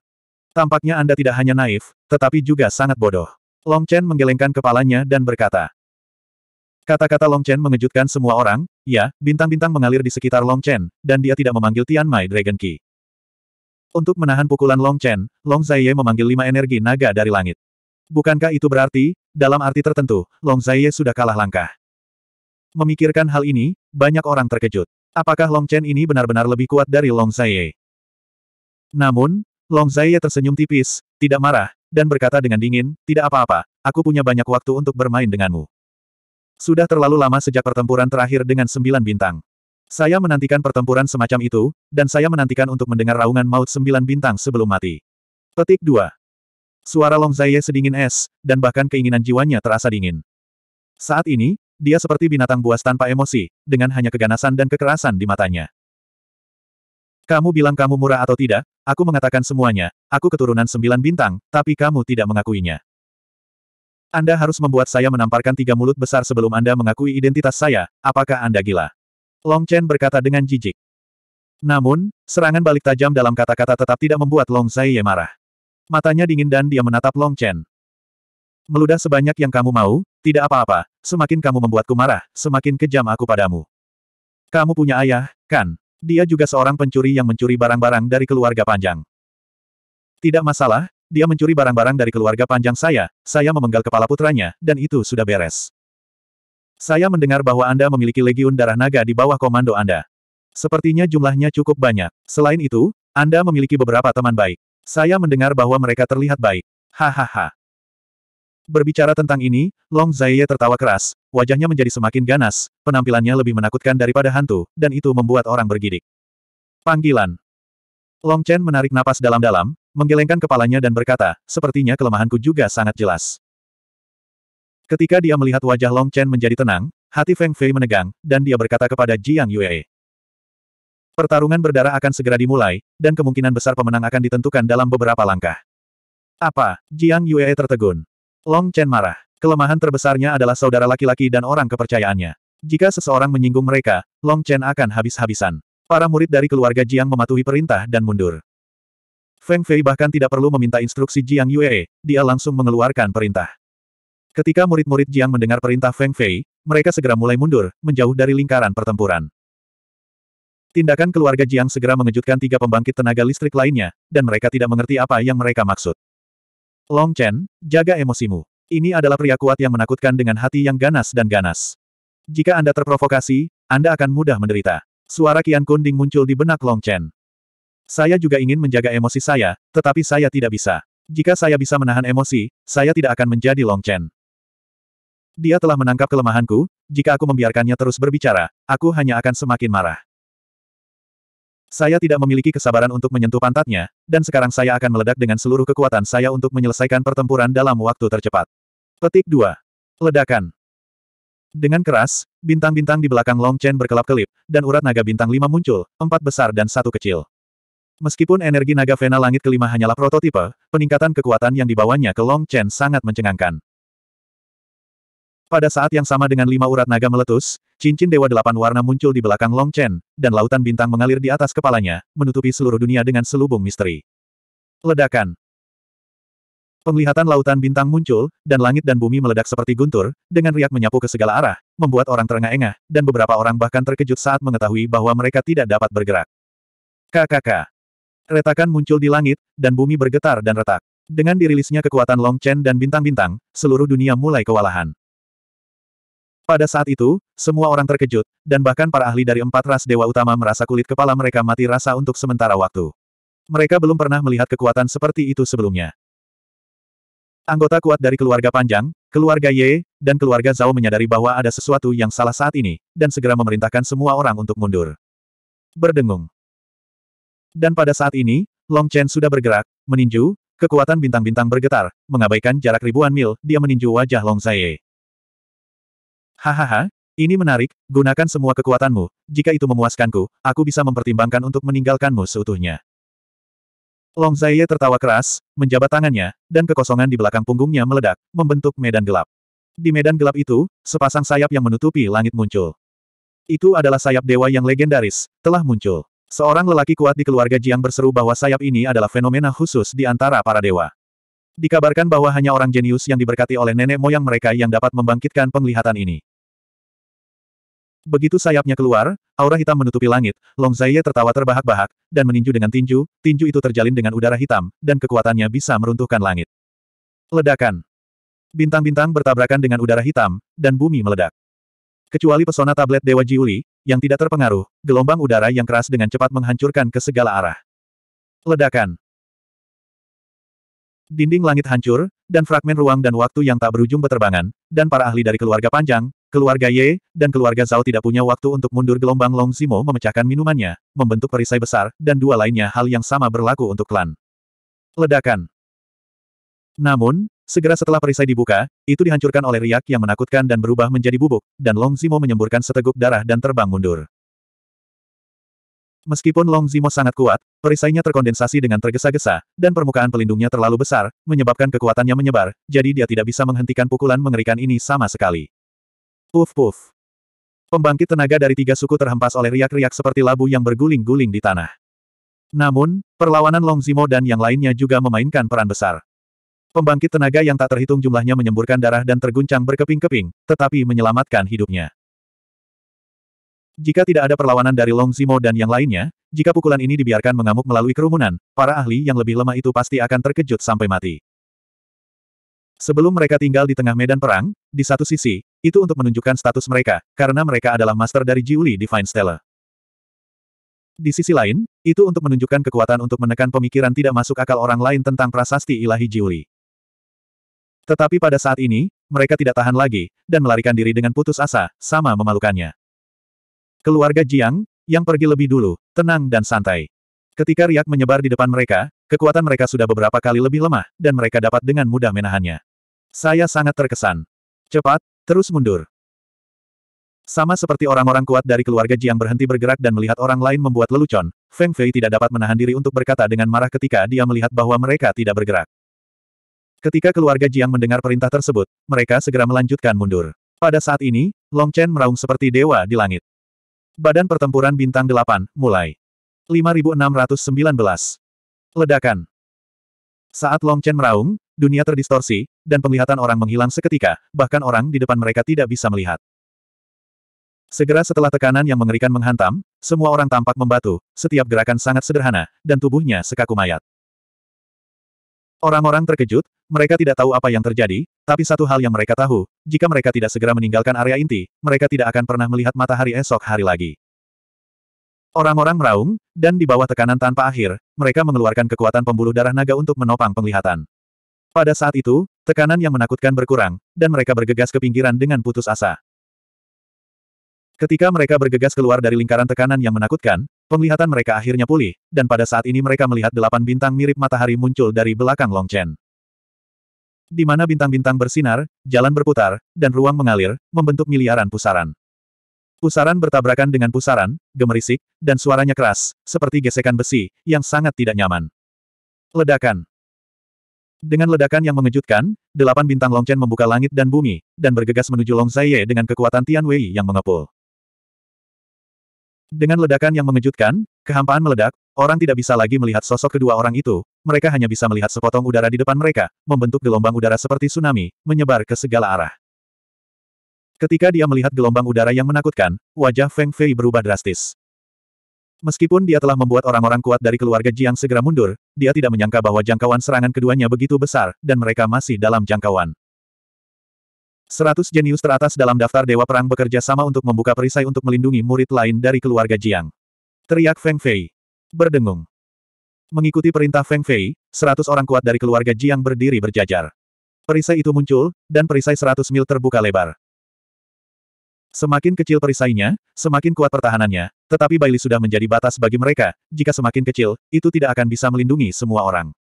Tampaknya Anda tidak hanya naif, tetapi juga sangat bodoh. Long Chen menggelengkan kepalanya dan berkata. Kata-kata Long Chen mengejutkan semua orang, ya, bintang-bintang mengalir di sekitar Long Chen, dan dia tidak memanggil Tian Mai Dragon Key. Untuk menahan pukulan Long Chen, Long Zaiye memanggil lima energi naga dari langit. Bukankah itu berarti, dalam arti tertentu, Long Zaiye sudah kalah langkah? Memikirkan hal ini, banyak orang terkejut. Apakah Long Chen ini benar-benar lebih kuat dari Long Zaiye? Namun, Long Zaiye tersenyum tipis, tidak marah, dan berkata dengan dingin, tidak apa-apa, aku punya banyak waktu untuk bermain denganmu. Sudah terlalu lama sejak pertempuran terakhir dengan sembilan bintang. Saya menantikan pertempuran semacam itu, dan saya menantikan untuk mendengar raungan maut sembilan bintang sebelum mati. Petik 2. Suara Long Zaiye sedingin es, dan bahkan keinginan jiwanya terasa dingin. Saat ini, dia seperti binatang buas tanpa emosi, dengan hanya keganasan dan kekerasan di matanya. Kamu bilang kamu murah atau tidak, aku mengatakan semuanya, aku keturunan sembilan bintang, tapi kamu tidak mengakuinya. Anda harus membuat saya menamparkan tiga mulut besar sebelum Anda mengakui identitas saya, apakah Anda gila? Long Chen berkata dengan jijik. Namun, serangan balik tajam dalam kata-kata tetap tidak membuat Long Zaiye marah. Matanya dingin dan dia menatap Long Chen. Meludah sebanyak yang kamu mau, tidak apa-apa, semakin kamu membuatku marah, semakin kejam aku padamu. Kamu punya ayah, kan? Dia juga seorang pencuri yang mencuri barang-barang dari keluarga panjang. Tidak masalah, dia mencuri barang-barang dari keluarga panjang saya, saya memenggal kepala putranya, dan itu sudah beres. Saya mendengar bahwa Anda memiliki legiun darah naga di bawah komando Anda. Sepertinya jumlahnya cukup banyak. Selain itu, Anda memiliki beberapa teman baik. Saya mendengar bahwa mereka terlihat baik. Hahaha. Berbicara tentang ini, Long Zaiye tertawa keras, wajahnya menjadi semakin ganas, penampilannya lebih menakutkan daripada hantu, dan itu membuat orang bergidik. Panggilan. Long Chen menarik napas dalam-dalam, menggelengkan kepalanya dan berkata, sepertinya kelemahanku juga sangat jelas. Ketika dia melihat wajah Long Chen menjadi tenang, hati Feng Fei menegang, dan dia berkata kepada Jiang Yue. Pertarungan berdarah akan segera dimulai, dan kemungkinan besar pemenang akan ditentukan dalam beberapa langkah. Apa? Jiang Yue tertegun. Long Chen marah. Kelemahan terbesarnya adalah saudara laki-laki dan orang kepercayaannya. Jika seseorang menyinggung mereka, Long Chen akan habis-habisan. Para murid dari keluarga Jiang mematuhi perintah dan mundur. Feng Fei bahkan tidak perlu meminta instruksi Jiang Yue, dia langsung mengeluarkan perintah. Ketika murid-murid Jiang mendengar perintah Feng Fei, mereka segera mulai mundur, menjauh dari lingkaran pertempuran. Tindakan keluarga Jiang segera mengejutkan tiga pembangkit tenaga listrik lainnya, dan mereka tidak mengerti apa yang mereka maksud. Long Chen, jaga emosimu. Ini adalah pria kuat yang menakutkan dengan hati yang ganas dan ganas. Jika Anda terprovokasi, Anda akan mudah menderita. Suara Kian Kunding muncul di benak Long Chen. Saya juga ingin menjaga emosi saya, tetapi saya tidak bisa. Jika saya bisa menahan emosi, saya tidak akan menjadi Long Chen. Dia telah menangkap kelemahanku, jika aku membiarkannya terus berbicara, aku hanya akan semakin marah. Saya tidak memiliki kesabaran untuk menyentuh pantatnya, dan sekarang saya akan meledak dengan seluruh kekuatan saya untuk menyelesaikan pertempuran dalam waktu tercepat. Petik 2. Ledakan. Dengan keras, bintang-bintang di belakang Long Chen berkelap-kelip, dan urat naga bintang lima muncul, empat besar dan satu kecil. Meskipun energi naga Vena Langit kelima hanyalah prototipe, peningkatan kekuatan yang dibawanya ke Long Chen sangat mencengangkan. Pada saat yang sama dengan lima urat naga meletus, cincin dewa delapan warna muncul di belakang Long Chen, dan lautan bintang mengalir di atas kepalanya, menutupi seluruh dunia dengan selubung misteri. Ledakan. Penglihatan lautan bintang muncul, dan langit dan bumi meledak seperti guntur, dengan riak menyapu ke segala arah, membuat orang terengah-engah, dan beberapa orang bahkan terkejut saat mengetahui bahwa mereka tidak dapat bergerak. KKK. Retakan muncul di langit, dan bumi bergetar dan retak. Dengan dirilisnya kekuatan Long Chen dan bintang-bintang, seluruh dunia mulai kewalahan. Pada saat itu, semua orang terkejut, dan bahkan para ahli dari empat ras dewa utama merasa kulit kepala mereka mati rasa untuk sementara waktu. Mereka belum pernah melihat kekuatan seperti itu sebelumnya. Anggota kuat dari keluarga Panjang, keluarga Ye, dan keluarga Zhao menyadari bahwa ada sesuatu yang salah saat ini, dan segera memerintahkan semua orang untuk mundur. Berdengung. Dan pada saat ini, Long Chen sudah bergerak, meninju, kekuatan bintang-bintang bergetar, mengabaikan jarak ribuan mil, dia meninju wajah Long Zaye. Hahaha, ini menarik, gunakan semua kekuatanmu, jika itu memuaskanku, aku bisa mempertimbangkan untuk meninggalkanmu seutuhnya. Long Zaiye tertawa keras, menjabat tangannya, dan kekosongan di belakang punggungnya meledak, membentuk medan gelap. Di medan gelap itu, sepasang sayap yang menutupi langit muncul. Itu adalah sayap dewa yang legendaris, telah muncul. Seorang lelaki kuat di keluarga Jiang berseru bahwa sayap ini adalah fenomena khusus di antara para dewa. Dikabarkan bahwa hanya orang jenius yang diberkati oleh nenek moyang mereka yang dapat membangkitkan penglihatan ini. Begitu sayapnya keluar, aura hitam menutupi langit, Long Zaiye tertawa terbahak-bahak, dan meninju dengan tinju, tinju itu terjalin dengan udara hitam, dan kekuatannya bisa meruntuhkan langit. Ledakan. Bintang-bintang bertabrakan dengan udara hitam, dan bumi meledak. Kecuali pesona tablet Dewa Jiuli, yang tidak terpengaruh, gelombang udara yang keras dengan cepat menghancurkan ke segala arah. Ledakan. Dinding langit hancur, dan fragmen ruang dan waktu yang tak berujung beterbangan, dan para ahli dari keluarga panjang, Keluarga Ye, dan keluarga Zhao tidak punya waktu untuk mundur gelombang Long Zimo memecahkan minumannya, membentuk perisai besar, dan dua lainnya hal yang sama berlaku untuk klan. Ledakan. Namun, segera setelah perisai dibuka, itu dihancurkan oleh riak yang menakutkan dan berubah menjadi bubuk, dan Long Zimo menyemburkan seteguk darah dan terbang mundur. Meskipun Long Zimo sangat kuat, perisainya terkondensasi dengan tergesa-gesa, dan permukaan pelindungnya terlalu besar, menyebabkan kekuatannya menyebar, jadi dia tidak bisa menghentikan pukulan mengerikan ini sama sekali. Puf puf. Pembangkit tenaga dari tiga suku terhempas oleh riak-riak seperti labu yang berguling-guling di tanah. Namun, perlawanan Long Zimo dan yang lainnya juga memainkan peran besar. Pembangkit tenaga yang tak terhitung jumlahnya menyemburkan darah dan terguncang berkeping-keping, tetapi menyelamatkan hidupnya. Jika tidak ada perlawanan dari Long Zimo dan yang lainnya, jika pukulan ini dibiarkan mengamuk melalui kerumunan, para ahli yang lebih lemah itu pasti akan terkejut sampai mati. Sebelum mereka tinggal di tengah medan perang, di satu sisi, itu untuk menunjukkan status mereka, karena mereka adalah master dari Jiuli Divine Stellar. Di sisi lain, itu untuk menunjukkan kekuatan untuk menekan pemikiran tidak masuk akal orang lain tentang prasasti ilahi Jiuli. Tetapi pada saat ini, mereka tidak tahan lagi, dan melarikan diri dengan putus asa, sama memalukannya. Keluarga Jiang, yang pergi lebih dulu, tenang dan santai. Ketika riak menyebar di depan mereka, kekuatan mereka sudah beberapa kali lebih lemah, dan mereka dapat dengan mudah menahannya. Saya sangat terkesan. Cepat, Terus mundur. Sama seperti orang-orang kuat dari keluarga Jiang berhenti bergerak dan melihat orang lain membuat lelucon, Feng Fei tidak dapat menahan diri untuk berkata dengan marah ketika dia melihat bahwa mereka tidak bergerak. Ketika keluarga Jiang mendengar perintah tersebut, mereka segera melanjutkan mundur. Pada saat ini, Long Chen meraung seperti dewa di langit. Badan pertempuran bintang 8, mulai. 5619. Ledakan. Saat Long Chen meraung, dunia terdistorsi, dan penglihatan orang menghilang seketika, bahkan orang di depan mereka tidak bisa melihat. Segera setelah tekanan yang mengerikan menghantam, semua orang tampak membatu, setiap gerakan sangat sederhana, dan tubuhnya sekaku mayat. Orang-orang terkejut, mereka tidak tahu apa yang terjadi, tapi satu hal yang mereka tahu, jika mereka tidak segera meninggalkan area inti, mereka tidak akan pernah melihat matahari esok hari lagi. Orang-orang meraung, dan di bawah tekanan tanpa akhir, mereka mengeluarkan kekuatan pembuluh darah naga untuk menopang penglihatan. Pada saat itu, tekanan yang menakutkan berkurang, dan mereka bergegas ke pinggiran dengan putus asa. Ketika mereka bergegas keluar dari lingkaran tekanan yang menakutkan, penglihatan mereka akhirnya pulih, dan pada saat ini mereka melihat delapan bintang mirip matahari muncul dari belakang Long Chen. di mana bintang-bintang bersinar, jalan berputar, dan ruang mengalir, membentuk miliaran pusaran. Pusaran bertabrakan dengan pusaran, gemerisik, dan suaranya keras, seperti gesekan besi, yang sangat tidak nyaman. Ledakan. Dengan ledakan yang mengejutkan, delapan bintang Longchen membuka langit dan bumi, dan bergegas menuju Long Zaiye dengan kekuatan Tian Wei yang mengepul. Dengan ledakan yang mengejutkan, kehampaan meledak, orang tidak bisa lagi melihat sosok kedua orang itu, mereka hanya bisa melihat sepotong udara di depan mereka, membentuk gelombang udara seperti tsunami, menyebar ke segala arah. Ketika dia melihat gelombang udara yang menakutkan, wajah Feng Fei berubah drastis. Meskipun dia telah membuat orang-orang kuat dari keluarga Jiang segera mundur, dia tidak menyangka bahwa jangkauan serangan keduanya begitu besar, dan mereka masih dalam jangkauan. Seratus jenius teratas dalam daftar Dewa Perang bekerja sama untuk membuka perisai untuk melindungi murid lain dari keluarga Jiang. Teriak Feng Fei. Berdengung. Mengikuti perintah Feng Fei, seratus orang kuat dari keluarga Jiang berdiri berjajar. Perisai itu muncul, dan perisai seratus mil terbuka lebar. Semakin kecil perisainya, semakin kuat pertahanannya, tetapi Baili sudah menjadi batas bagi mereka, jika semakin kecil, itu tidak akan bisa melindungi semua orang.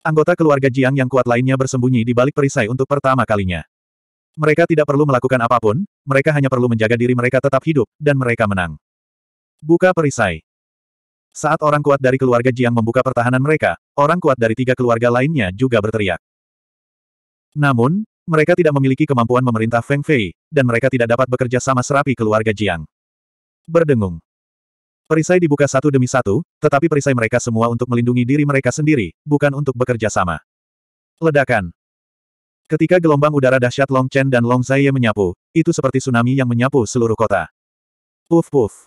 Anggota keluarga Jiang yang kuat lainnya bersembunyi di balik perisai untuk pertama kalinya. Mereka tidak perlu melakukan apapun, mereka hanya perlu menjaga diri mereka tetap hidup, dan mereka menang. Buka perisai. Saat orang kuat dari keluarga Jiang membuka pertahanan mereka, orang kuat dari tiga keluarga lainnya juga berteriak. Namun, mereka tidak memiliki kemampuan memerintah Feng Fei, dan mereka tidak dapat bekerja sama serapi keluarga Jiang. Berdengung. Perisai dibuka satu demi satu, tetapi perisai mereka semua untuk melindungi diri mereka sendiri, bukan untuk bekerja sama. Ledakan. Ketika gelombang udara dahsyat Long Chen dan Long Zaiye menyapu, itu seperti tsunami yang menyapu seluruh kota. Puf puf.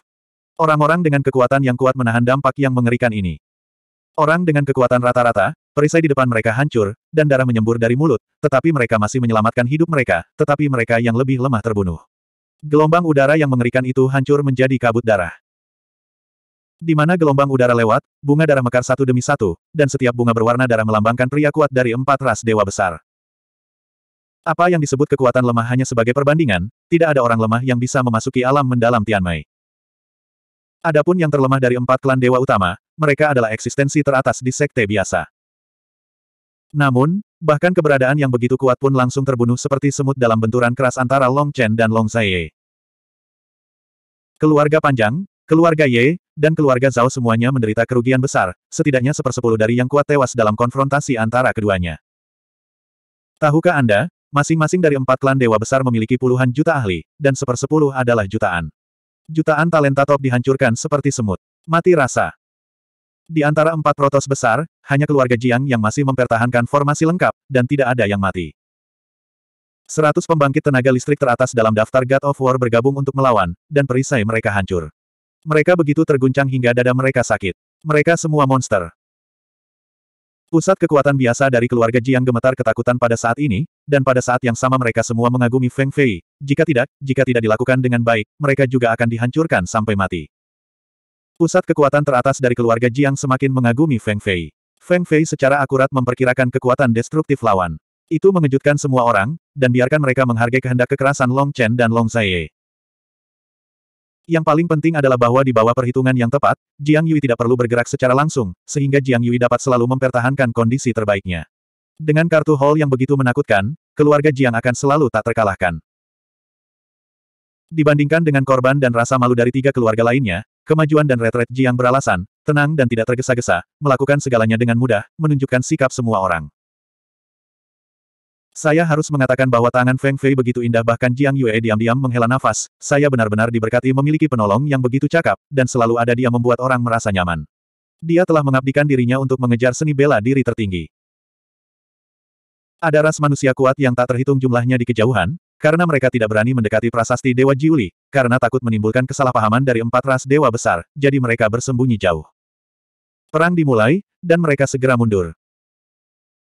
Orang-orang dengan kekuatan yang kuat menahan dampak yang mengerikan ini. Orang dengan kekuatan rata-rata, Perisai di depan mereka hancur, dan darah menyembur dari mulut, tetapi mereka masih menyelamatkan hidup mereka, tetapi mereka yang lebih lemah terbunuh. Gelombang udara yang mengerikan itu hancur menjadi kabut darah. Di mana gelombang udara lewat, bunga darah mekar satu demi satu, dan setiap bunga berwarna darah melambangkan pria kuat dari empat ras dewa besar. Apa yang disebut kekuatan lemah hanya sebagai perbandingan, tidak ada orang lemah yang bisa memasuki alam mendalam Tianmei. Adapun yang terlemah dari empat klan dewa utama, mereka adalah eksistensi teratas di sekte biasa. Namun, bahkan keberadaan yang begitu kuat pun langsung terbunuh seperti semut dalam benturan keras antara Long Chen dan Long Zaiye. Keluarga Panjang, keluarga Ye, dan keluarga Zhao semuanya menderita kerugian besar, setidaknya sepersepuluh dari yang kuat tewas dalam konfrontasi antara keduanya. Tahukah Anda, masing-masing dari empat klan dewa besar memiliki puluhan juta ahli, dan sepersepuluh adalah jutaan. Jutaan talenta top dihancurkan seperti semut. Mati rasa. Di antara empat protos besar, hanya keluarga Jiang yang masih mempertahankan formasi lengkap, dan tidak ada yang mati. Seratus pembangkit tenaga listrik teratas dalam daftar God of War bergabung untuk melawan, dan perisai mereka hancur. Mereka begitu terguncang hingga dada mereka sakit. Mereka semua monster. Pusat kekuatan biasa dari keluarga Jiang gemetar ketakutan pada saat ini, dan pada saat yang sama mereka semua mengagumi Feng Fei. Jika tidak, jika tidak dilakukan dengan baik, mereka juga akan dihancurkan sampai mati. Pusat kekuatan teratas dari keluarga Jiang semakin mengagumi Feng Fei. Feng Fei secara akurat memperkirakan kekuatan destruktif lawan. Itu mengejutkan semua orang, dan biarkan mereka menghargai kehendak kekerasan Long Chen dan Long Zaiye. Yang paling penting adalah bahwa di bawah perhitungan yang tepat, Jiang Yui tidak perlu bergerak secara langsung, sehingga Jiang Yui dapat selalu mempertahankan kondisi terbaiknya. Dengan kartu hall yang begitu menakutkan, keluarga Jiang akan selalu tak terkalahkan. Dibandingkan dengan korban dan rasa malu dari tiga keluarga lainnya, Kemajuan dan retret Jiang beralasan, tenang dan tidak tergesa-gesa, melakukan segalanya dengan mudah, menunjukkan sikap semua orang. Saya harus mengatakan bahwa tangan Feng Fei begitu indah bahkan Jiang Yue diam-diam menghela nafas, saya benar-benar diberkati memiliki penolong yang begitu cakap, dan selalu ada dia membuat orang merasa nyaman. Dia telah mengabdikan dirinya untuk mengejar seni bela diri tertinggi. Ada ras manusia kuat yang tak terhitung jumlahnya di kejauhan, karena mereka tidak berani mendekati prasasti Dewa Jiuli, karena takut menimbulkan kesalahpahaman dari empat ras dewa besar, jadi mereka bersembunyi jauh. Perang dimulai, dan mereka segera mundur.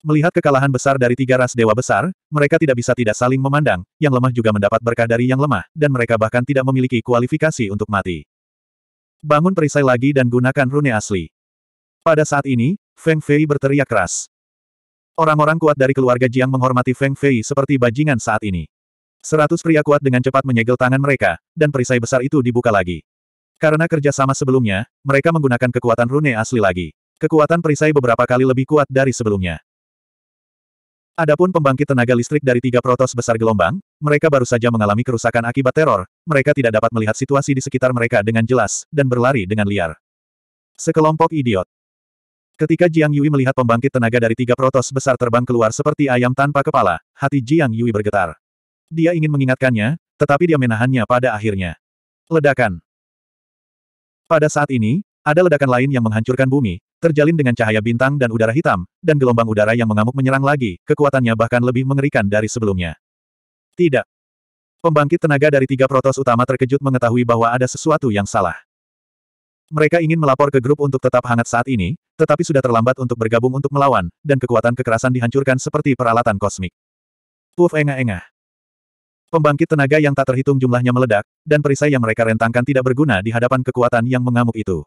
Melihat kekalahan besar dari tiga ras dewa besar, mereka tidak bisa tidak saling memandang, yang lemah juga mendapat berkah dari yang lemah, dan mereka bahkan tidak memiliki kualifikasi untuk mati. Bangun perisai lagi dan gunakan rune asli. Pada saat ini, Feng Fei berteriak keras. Orang-orang kuat dari keluarga Jiang menghormati Feng Fei seperti bajingan saat ini. Seratus pria kuat dengan cepat menyegel tangan mereka, dan perisai besar itu dibuka lagi. Karena kerjasama sebelumnya, mereka menggunakan kekuatan rune asli lagi. Kekuatan perisai beberapa kali lebih kuat dari sebelumnya. Adapun pembangkit tenaga listrik dari tiga protos besar gelombang, mereka baru saja mengalami kerusakan akibat teror, mereka tidak dapat melihat situasi di sekitar mereka dengan jelas, dan berlari dengan liar. Sekelompok idiot. Ketika Jiang Yui melihat pembangkit tenaga dari tiga protos besar terbang keluar seperti ayam tanpa kepala, hati Jiang Yui bergetar. Dia ingin mengingatkannya, tetapi dia menahannya pada akhirnya. Ledakan. Pada saat ini, ada ledakan lain yang menghancurkan bumi, terjalin dengan cahaya bintang dan udara hitam, dan gelombang udara yang mengamuk menyerang lagi, kekuatannya bahkan lebih mengerikan dari sebelumnya. Tidak. Pembangkit tenaga dari tiga protos utama terkejut mengetahui bahwa ada sesuatu yang salah. Mereka ingin melapor ke grup untuk tetap hangat saat ini, tetapi sudah terlambat untuk bergabung untuk melawan, dan kekuatan kekerasan dihancurkan seperti peralatan kosmik. Puf engah-engah. Pembangkit tenaga yang tak terhitung jumlahnya meledak, dan perisai yang mereka rentangkan tidak berguna di hadapan kekuatan yang mengamuk itu.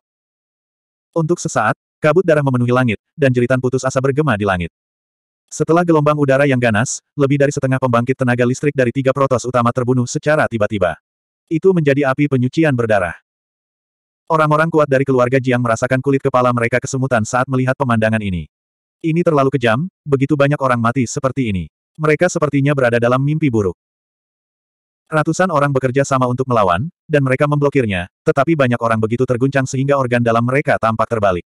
Untuk sesaat, kabut darah memenuhi langit, dan jeritan putus asa bergema di langit. Setelah gelombang udara yang ganas, lebih dari setengah pembangkit tenaga listrik dari tiga protos utama terbunuh secara tiba-tiba. Itu menjadi api penyucian berdarah. Orang-orang kuat dari keluarga Jiang merasakan kulit kepala mereka kesemutan saat melihat pemandangan ini. Ini terlalu kejam, begitu banyak orang mati seperti ini. Mereka sepertinya berada dalam mimpi buruk. Ratusan orang bekerja sama untuk melawan, dan mereka memblokirnya, tetapi banyak orang begitu terguncang sehingga organ dalam mereka tampak terbalik.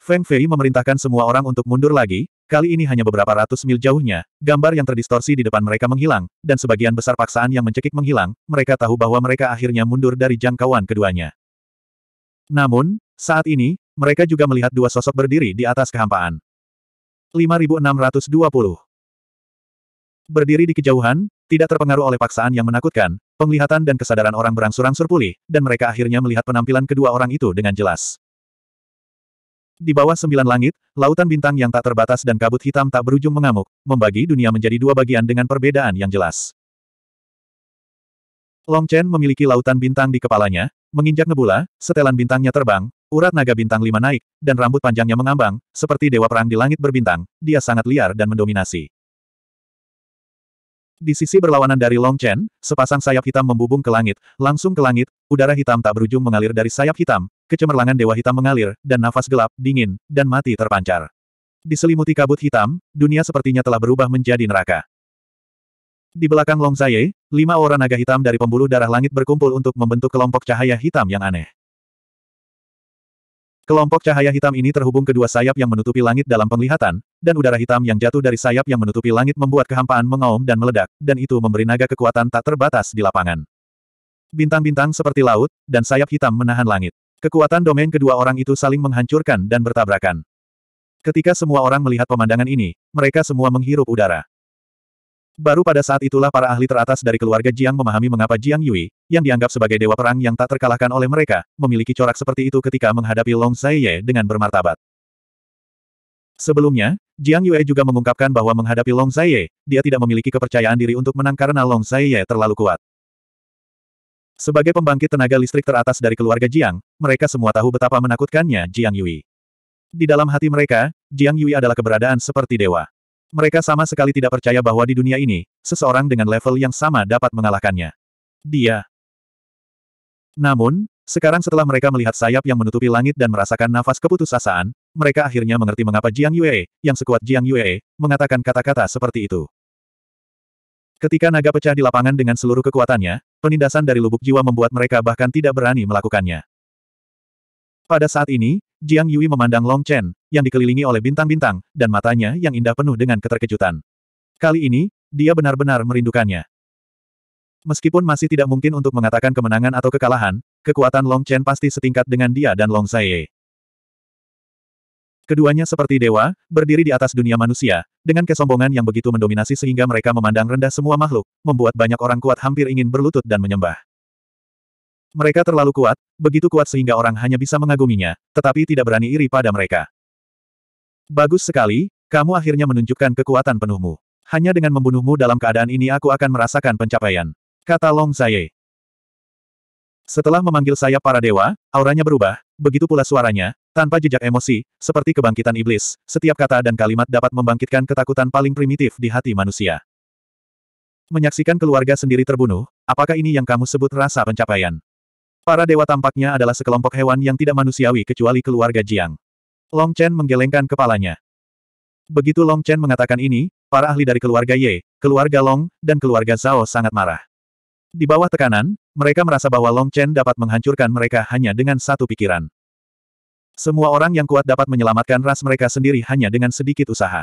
Feng Fei memerintahkan semua orang untuk mundur lagi, kali ini hanya beberapa ratus mil jauhnya, gambar yang terdistorsi di depan mereka menghilang, dan sebagian besar paksaan yang mencekik menghilang, mereka tahu bahwa mereka akhirnya mundur dari jangkauan keduanya. Namun, saat ini, mereka juga melihat dua sosok berdiri di atas kehampaan. 5620 Berdiri di kejauhan, tidak terpengaruh oleh paksaan yang menakutkan, penglihatan dan kesadaran orang berangsur-angsur pulih, dan mereka akhirnya melihat penampilan kedua orang itu dengan jelas. Di bawah sembilan langit, lautan bintang yang tak terbatas dan kabut hitam tak berujung mengamuk, membagi dunia menjadi dua bagian dengan perbedaan yang jelas. Long Chen memiliki lautan bintang di kepalanya, menginjak nebula, setelan bintangnya terbang, urat naga bintang lima naik, dan rambut panjangnya mengambang, seperti dewa perang di langit berbintang, dia sangat liar dan mendominasi. Di sisi berlawanan dari Long Chen, sepasang sayap hitam membubung ke langit, langsung ke langit, udara hitam tak berujung mengalir dari sayap hitam, kecemerlangan dewa hitam mengalir, dan nafas gelap, dingin, dan mati terpancar. Diselimuti kabut hitam, dunia sepertinya telah berubah menjadi neraka. Di belakang Long Zaye, lima orang naga hitam dari pembuluh darah langit berkumpul untuk membentuk kelompok cahaya hitam yang aneh. Kelompok cahaya hitam ini terhubung kedua sayap yang menutupi langit dalam penglihatan, dan udara hitam yang jatuh dari sayap yang menutupi langit membuat kehampaan mengaum dan meledak, dan itu memberi naga kekuatan tak terbatas di lapangan. Bintang-bintang seperti laut, dan sayap hitam menahan langit. Kekuatan domain kedua orang itu saling menghancurkan dan bertabrakan. Ketika semua orang melihat pemandangan ini, mereka semua menghirup udara. Baru pada saat itulah para ahli teratas dari keluarga Jiang memahami mengapa Jiang Yui, yang dianggap sebagai dewa perang yang tak terkalahkan oleh mereka, memiliki corak seperti itu ketika menghadapi Long Zaiye dengan bermartabat. Sebelumnya, Jiang Yue juga mengungkapkan bahwa menghadapi Long Zaiye, dia tidak memiliki kepercayaan diri untuk menang karena Long Zaiye terlalu kuat. Sebagai pembangkit tenaga listrik teratas dari keluarga Jiang, mereka semua tahu betapa menakutkannya Jiang Yui. Di dalam hati mereka, Jiang Yui adalah keberadaan seperti dewa. Mereka sama sekali tidak percaya bahwa di dunia ini, seseorang dengan level yang sama dapat mengalahkannya. Dia. Namun, sekarang setelah mereka melihat sayap yang menutupi langit dan merasakan nafas keputusasaan, mereka akhirnya mengerti mengapa Jiang Yue, yang sekuat Jiang Yue, mengatakan kata-kata seperti itu. Ketika naga pecah di lapangan dengan seluruh kekuatannya, penindasan dari lubuk jiwa membuat mereka bahkan tidak berani melakukannya. Pada saat ini, Jiang Yui memandang Long Chen, yang dikelilingi oleh bintang-bintang, dan matanya yang indah penuh dengan keterkejutan. Kali ini, dia benar-benar merindukannya. Meskipun masih tidak mungkin untuk mengatakan kemenangan atau kekalahan, kekuatan Long Chen pasti setingkat dengan dia dan Long Zaiye. Keduanya seperti dewa, berdiri di atas dunia manusia, dengan kesombongan yang begitu mendominasi sehingga mereka memandang rendah semua makhluk, membuat banyak orang kuat hampir ingin berlutut dan menyembah. Mereka terlalu kuat, begitu kuat sehingga orang hanya bisa mengaguminya, tetapi tidak berani iri pada mereka. Bagus sekali, kamu akhirnya menunjukkan kekuatan penuhmu. Hanya dengan membunuhmu dalam keadaan ini aku akan merasakan pencapaian. Kata Long Zaye. Setelah memanggil saya para dewa, auranya berubah, begitu pula suaranya, tanpa jejak emosi, seperti kebangkitan iblis, setiap kata dan kalimat dapat membangkitkan ketakutan paling primitif di hati manusia. Menyaksikan keluarga sendiri terbunuh, apakah ini yang kamu sebut rasa pencapaian? Para dewa tampaknya adalah sekelompok hewan yang tidak manusiawi kecuali keluarga Jiang. Long Chen menggelengkan kepalanya. Begitu Long Chen mengatakan ini, para ahli dari keluarga Ye, keluarga Long, dan keluarga Zhao sangat marah. Di bawah tekanan, mereka merasa bahwa Long Chen dapat menghancurkan mereka hanya dengan satu pikiran. Semua orang yang kuat dapat menyelamatkan ras mereka sendiri hanya dengan sedikit usaha.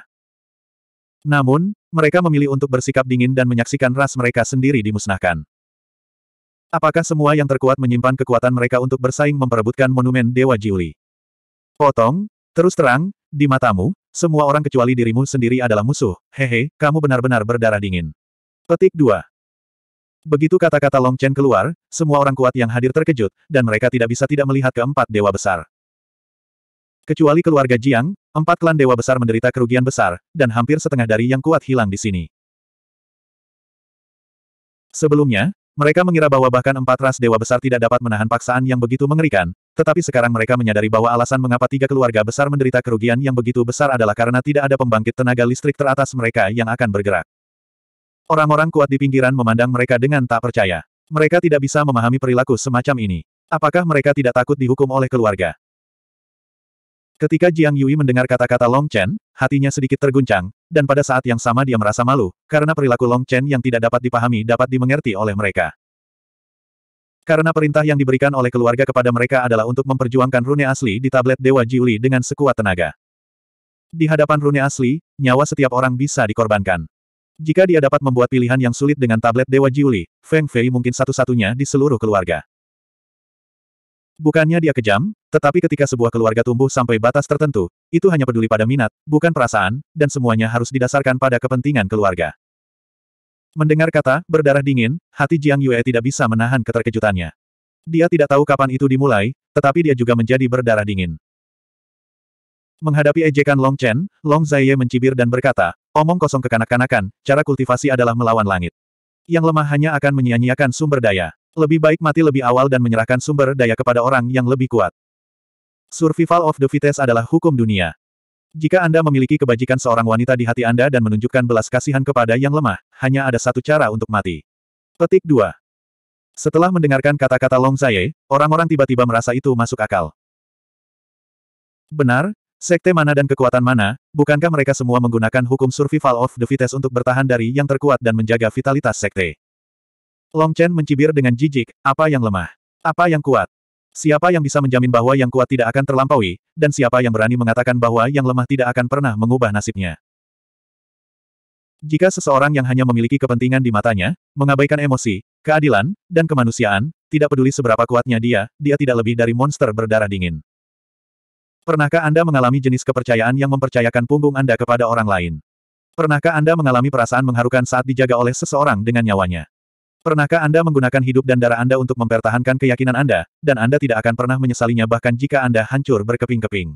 Namun, mereka memilih untuk bersikap dingin dan menyaksikan ras mereka sendiri dimusnahkan. Apakah semua yang terkuat menyimpan kekuatan mereka untuk bersaing memperebutkan monumen Dewa Jiuli? Potong, terus terang, di matamu, semua orang kecuali dirimu sendiri adalah musuh, hehe, kamu benar-benar berdarah dingin. Petik 2. Begitu kata-kata Long Chen keluar, semua orang kuat yang hadir terkejut, dan mereka tidak bisa tidak melihat keempat dewa besar. Kecuali keluarga Jiang, empat klan dewa besar menderita kerugian besar, dan hampir setengah dari yang kuat hilang di sini. Sebelumnya, mereka mengira bahwa bahkan empat ras dewa besar tidak dapat menahan paksaan yang begitu mengerikan, tetapi sekarang mereka menyadari bahwa alasan mengapa tiga keluarga besar menderita kerugian yang begitu besar adalah karena tidak ada pembangkit tenaga listrik teratas mereka yang akan bergerak. Orang-orang kuat di pinggiran memandang mereka dengan tak percaya. Mereka tidak bisa memahami perilaku semacam ini. Apakah mereka tidak takut dihukum oleh keluarga? Ketika Jiang Yui mendengar kata-kata Long Chen, hatinya sedikit terguncang, dan pada saat yang sama dia merasa malu, karena perilaku Long Chen yang tidak dapat dipahami dapat dimengerti oleh mereka. Karena perintah yang diberikan oleh keluarga kepada mereka adalah untuk memperjuangkan rune asli di tablet Dewa Jiuli dengan sekuat tenaga. Di hadapan rune asli, nyawa setiap orang bisa dikorbankan. Jika dia dapat membuat pilihan yang sulit dengan tablet Dewa Jiuli, Feng Fei mungkin satu-satunya di seluruh keluarga. Bukannya dia kejam, tetapi ketika sebuah keluarga tumbuh sampai batas tertentu, itu hanya peduli pada minat, bukan perasaan, dan semuanya harus didasarkan pada kepentingan keluarga. Mendengar kata, berdarah dingin, hati Jiang Yue tidak bisa menahan keterkejutannya. Dia tidak tahu kapan itu dimulai, tetapi dia juga menjadi berdarah dingin. Menghadapi ejekan Long Chen, Long Zaiye mencibir dan berkata, omong kosong kekanak-kanakan, cara kultivasi adalah melawan langit. Yang lemah hanya akan menyia-nyiakan sumber daya. Lebih baik mati lebih awal dan menyerahkan sumber daya kepada orang yang lebih kuat. Survival of the fittest adalah hukum dunia. Jika Anda memiliki kebajikan seorang wanita di hati Anda dan menunjukkan belas kasihan kepada yang lemah, hanya ada satu cara untuk mati. Petik 2. Setelah mendengarkan kata-kata Long Zaye, orang-orang tiba-tiba merasa itu masuk akal. Benar, sekte mana dan kekuatan mana, bukankah mereka semua menggunakan hukum survival of the fittest untuk bertahan dari yang terkuat dan menjaga vitalitas sekte? Long Chen mencibir dengan jijik, apa yang lemah? Apa yang kuat? Siapa yang bisa menjamin bahwa yang kuat tidak akan terlampaui, dan siapa yang berani mengatakan bahwa yang lemah tidak akan pernah mengubah nasibnya? Jika seseorang yang hanya memiliki kepentingan di matanya, mengabaikan emosi, keadilan, dan kemanusiaan, tidak peduli seberapa kuatnya dia, dia tidak lebih dari monster berdarah dingin. Pernahkah Anda mengalami jenis kepercayaan yang mempercayakan punggung Anda kepada orang lain? Pernahkah Anda mengalami perasaan mengharukan saat dijaga oleh seseorang dengan nyawanya? Pernahkah Anda menggunakan hidup dan darah Anda untuk mempertahankan keyakinan Anda, dan Anda tidak akan pernah menyesalinya bahkan jika Anda hancur berkeping-keping.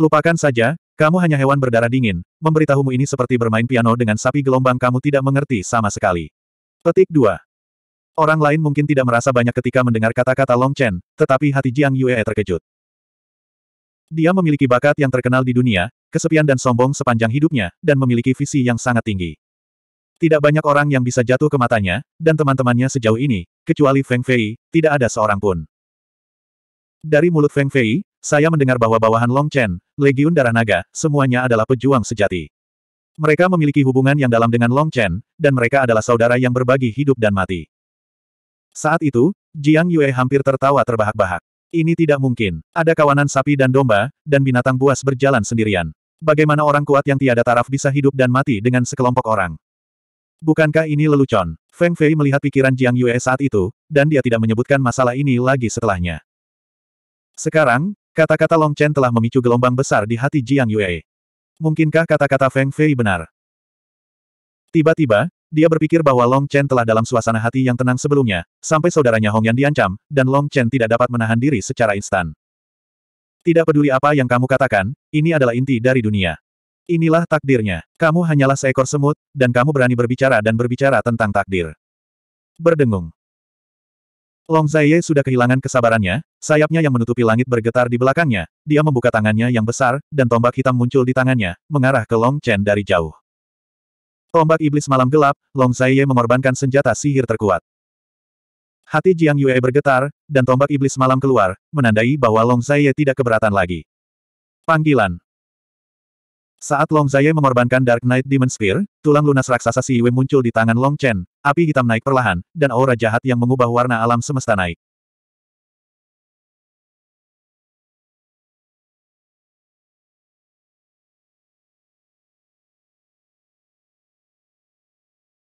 Lupakan saja, kamu hanya hewan berdarah dingin, memberitahumu ini seperti bermain piano dengan sapi gelombang kamu tidak mengerti sama sekali. Petik 2. Orang lain mungkin tidak merasa banyak ketika mendengar kata-kata Long Chen, tetapi hati Jiang Yue terkejut. Dia memiliki bakat yang terkenal di dunia, kesepian dan sombong sepanjang hidupnya, dan memiliki visi yang sangat tinggi. Tidak banyak orang yang bisa jatuh ke matanya, dan teman-temannya sejauh ini, kecuali Feng Fei, tidak ada seorang pun. Dari mulut Feng Fei, saya mendengar bahwa bawahan Long Chen, Legiun Darah Naga, semuanya adalah pejuang sejati. Mereka memiliki hubungan yang dalam dengan Long Chen, dan mereka adalah saudara yang berbagi hidup dan mati. Saat itu, Jiang Yue hampir tertawa terbahak-bahak. Ini tidak mungkin. Ada kawanan sapi dan domba, dan binatang buas berjalan sendirian. Bagaimana orang kuat yang tiada taraf bisa hidup dan mati dengan sekelompok orang? Bukankah ini lelucon? Feng Fei melihat pikiran Jiang Yue saat itu, dan dia tidak menyebutkan masalah ini lagi setelahnya. Sekarang, kata-kata Long Chen telah memicu gelombang besar di hati Jiang Yue. Mungkinkah kata-kata Feng Fei benar? Tiba-tiba, dia berpikir bahwa Long Chen telah dalam suasana hati yang tenang sebelumnya, sampai saudaranya Hong Yan diancam, dan Long Chen tidak dapat menahan diri secara instan. Tidak peduli apa yang kamu katakan, ini adalah inti dari dunia. Inilah takdirnya. Kamu hanyalah seekor semut, dan kamu berani berbicara dan berbicara tentang takdir. Berdengung. Long Zaiye sudah kehilangan kesabarannya, sayapnya yang menutupi langit bergetar di belakangnya, dia membuka tangannya yang besar, dan tombak hitam muncul di tangannya, mengarah ke Long Chen dari jauh. Tombak iblis malam gelap, Long Zaiye mengorbankan senjata sihir terkuat. Hati Jiang Yue bergetar, dan tombak iblis malam keluar, menandai bahwa Long Zaiye tidak keberatan lagi. Panggilan saat Long Zaye mengorbankan Dark Knight Demon Spear, tulang lunas raksasa Si Yue muncul di tangan Long Chen, api hitam naik perlahan, dan aura jahat yang mengubah warna alam semesta naik.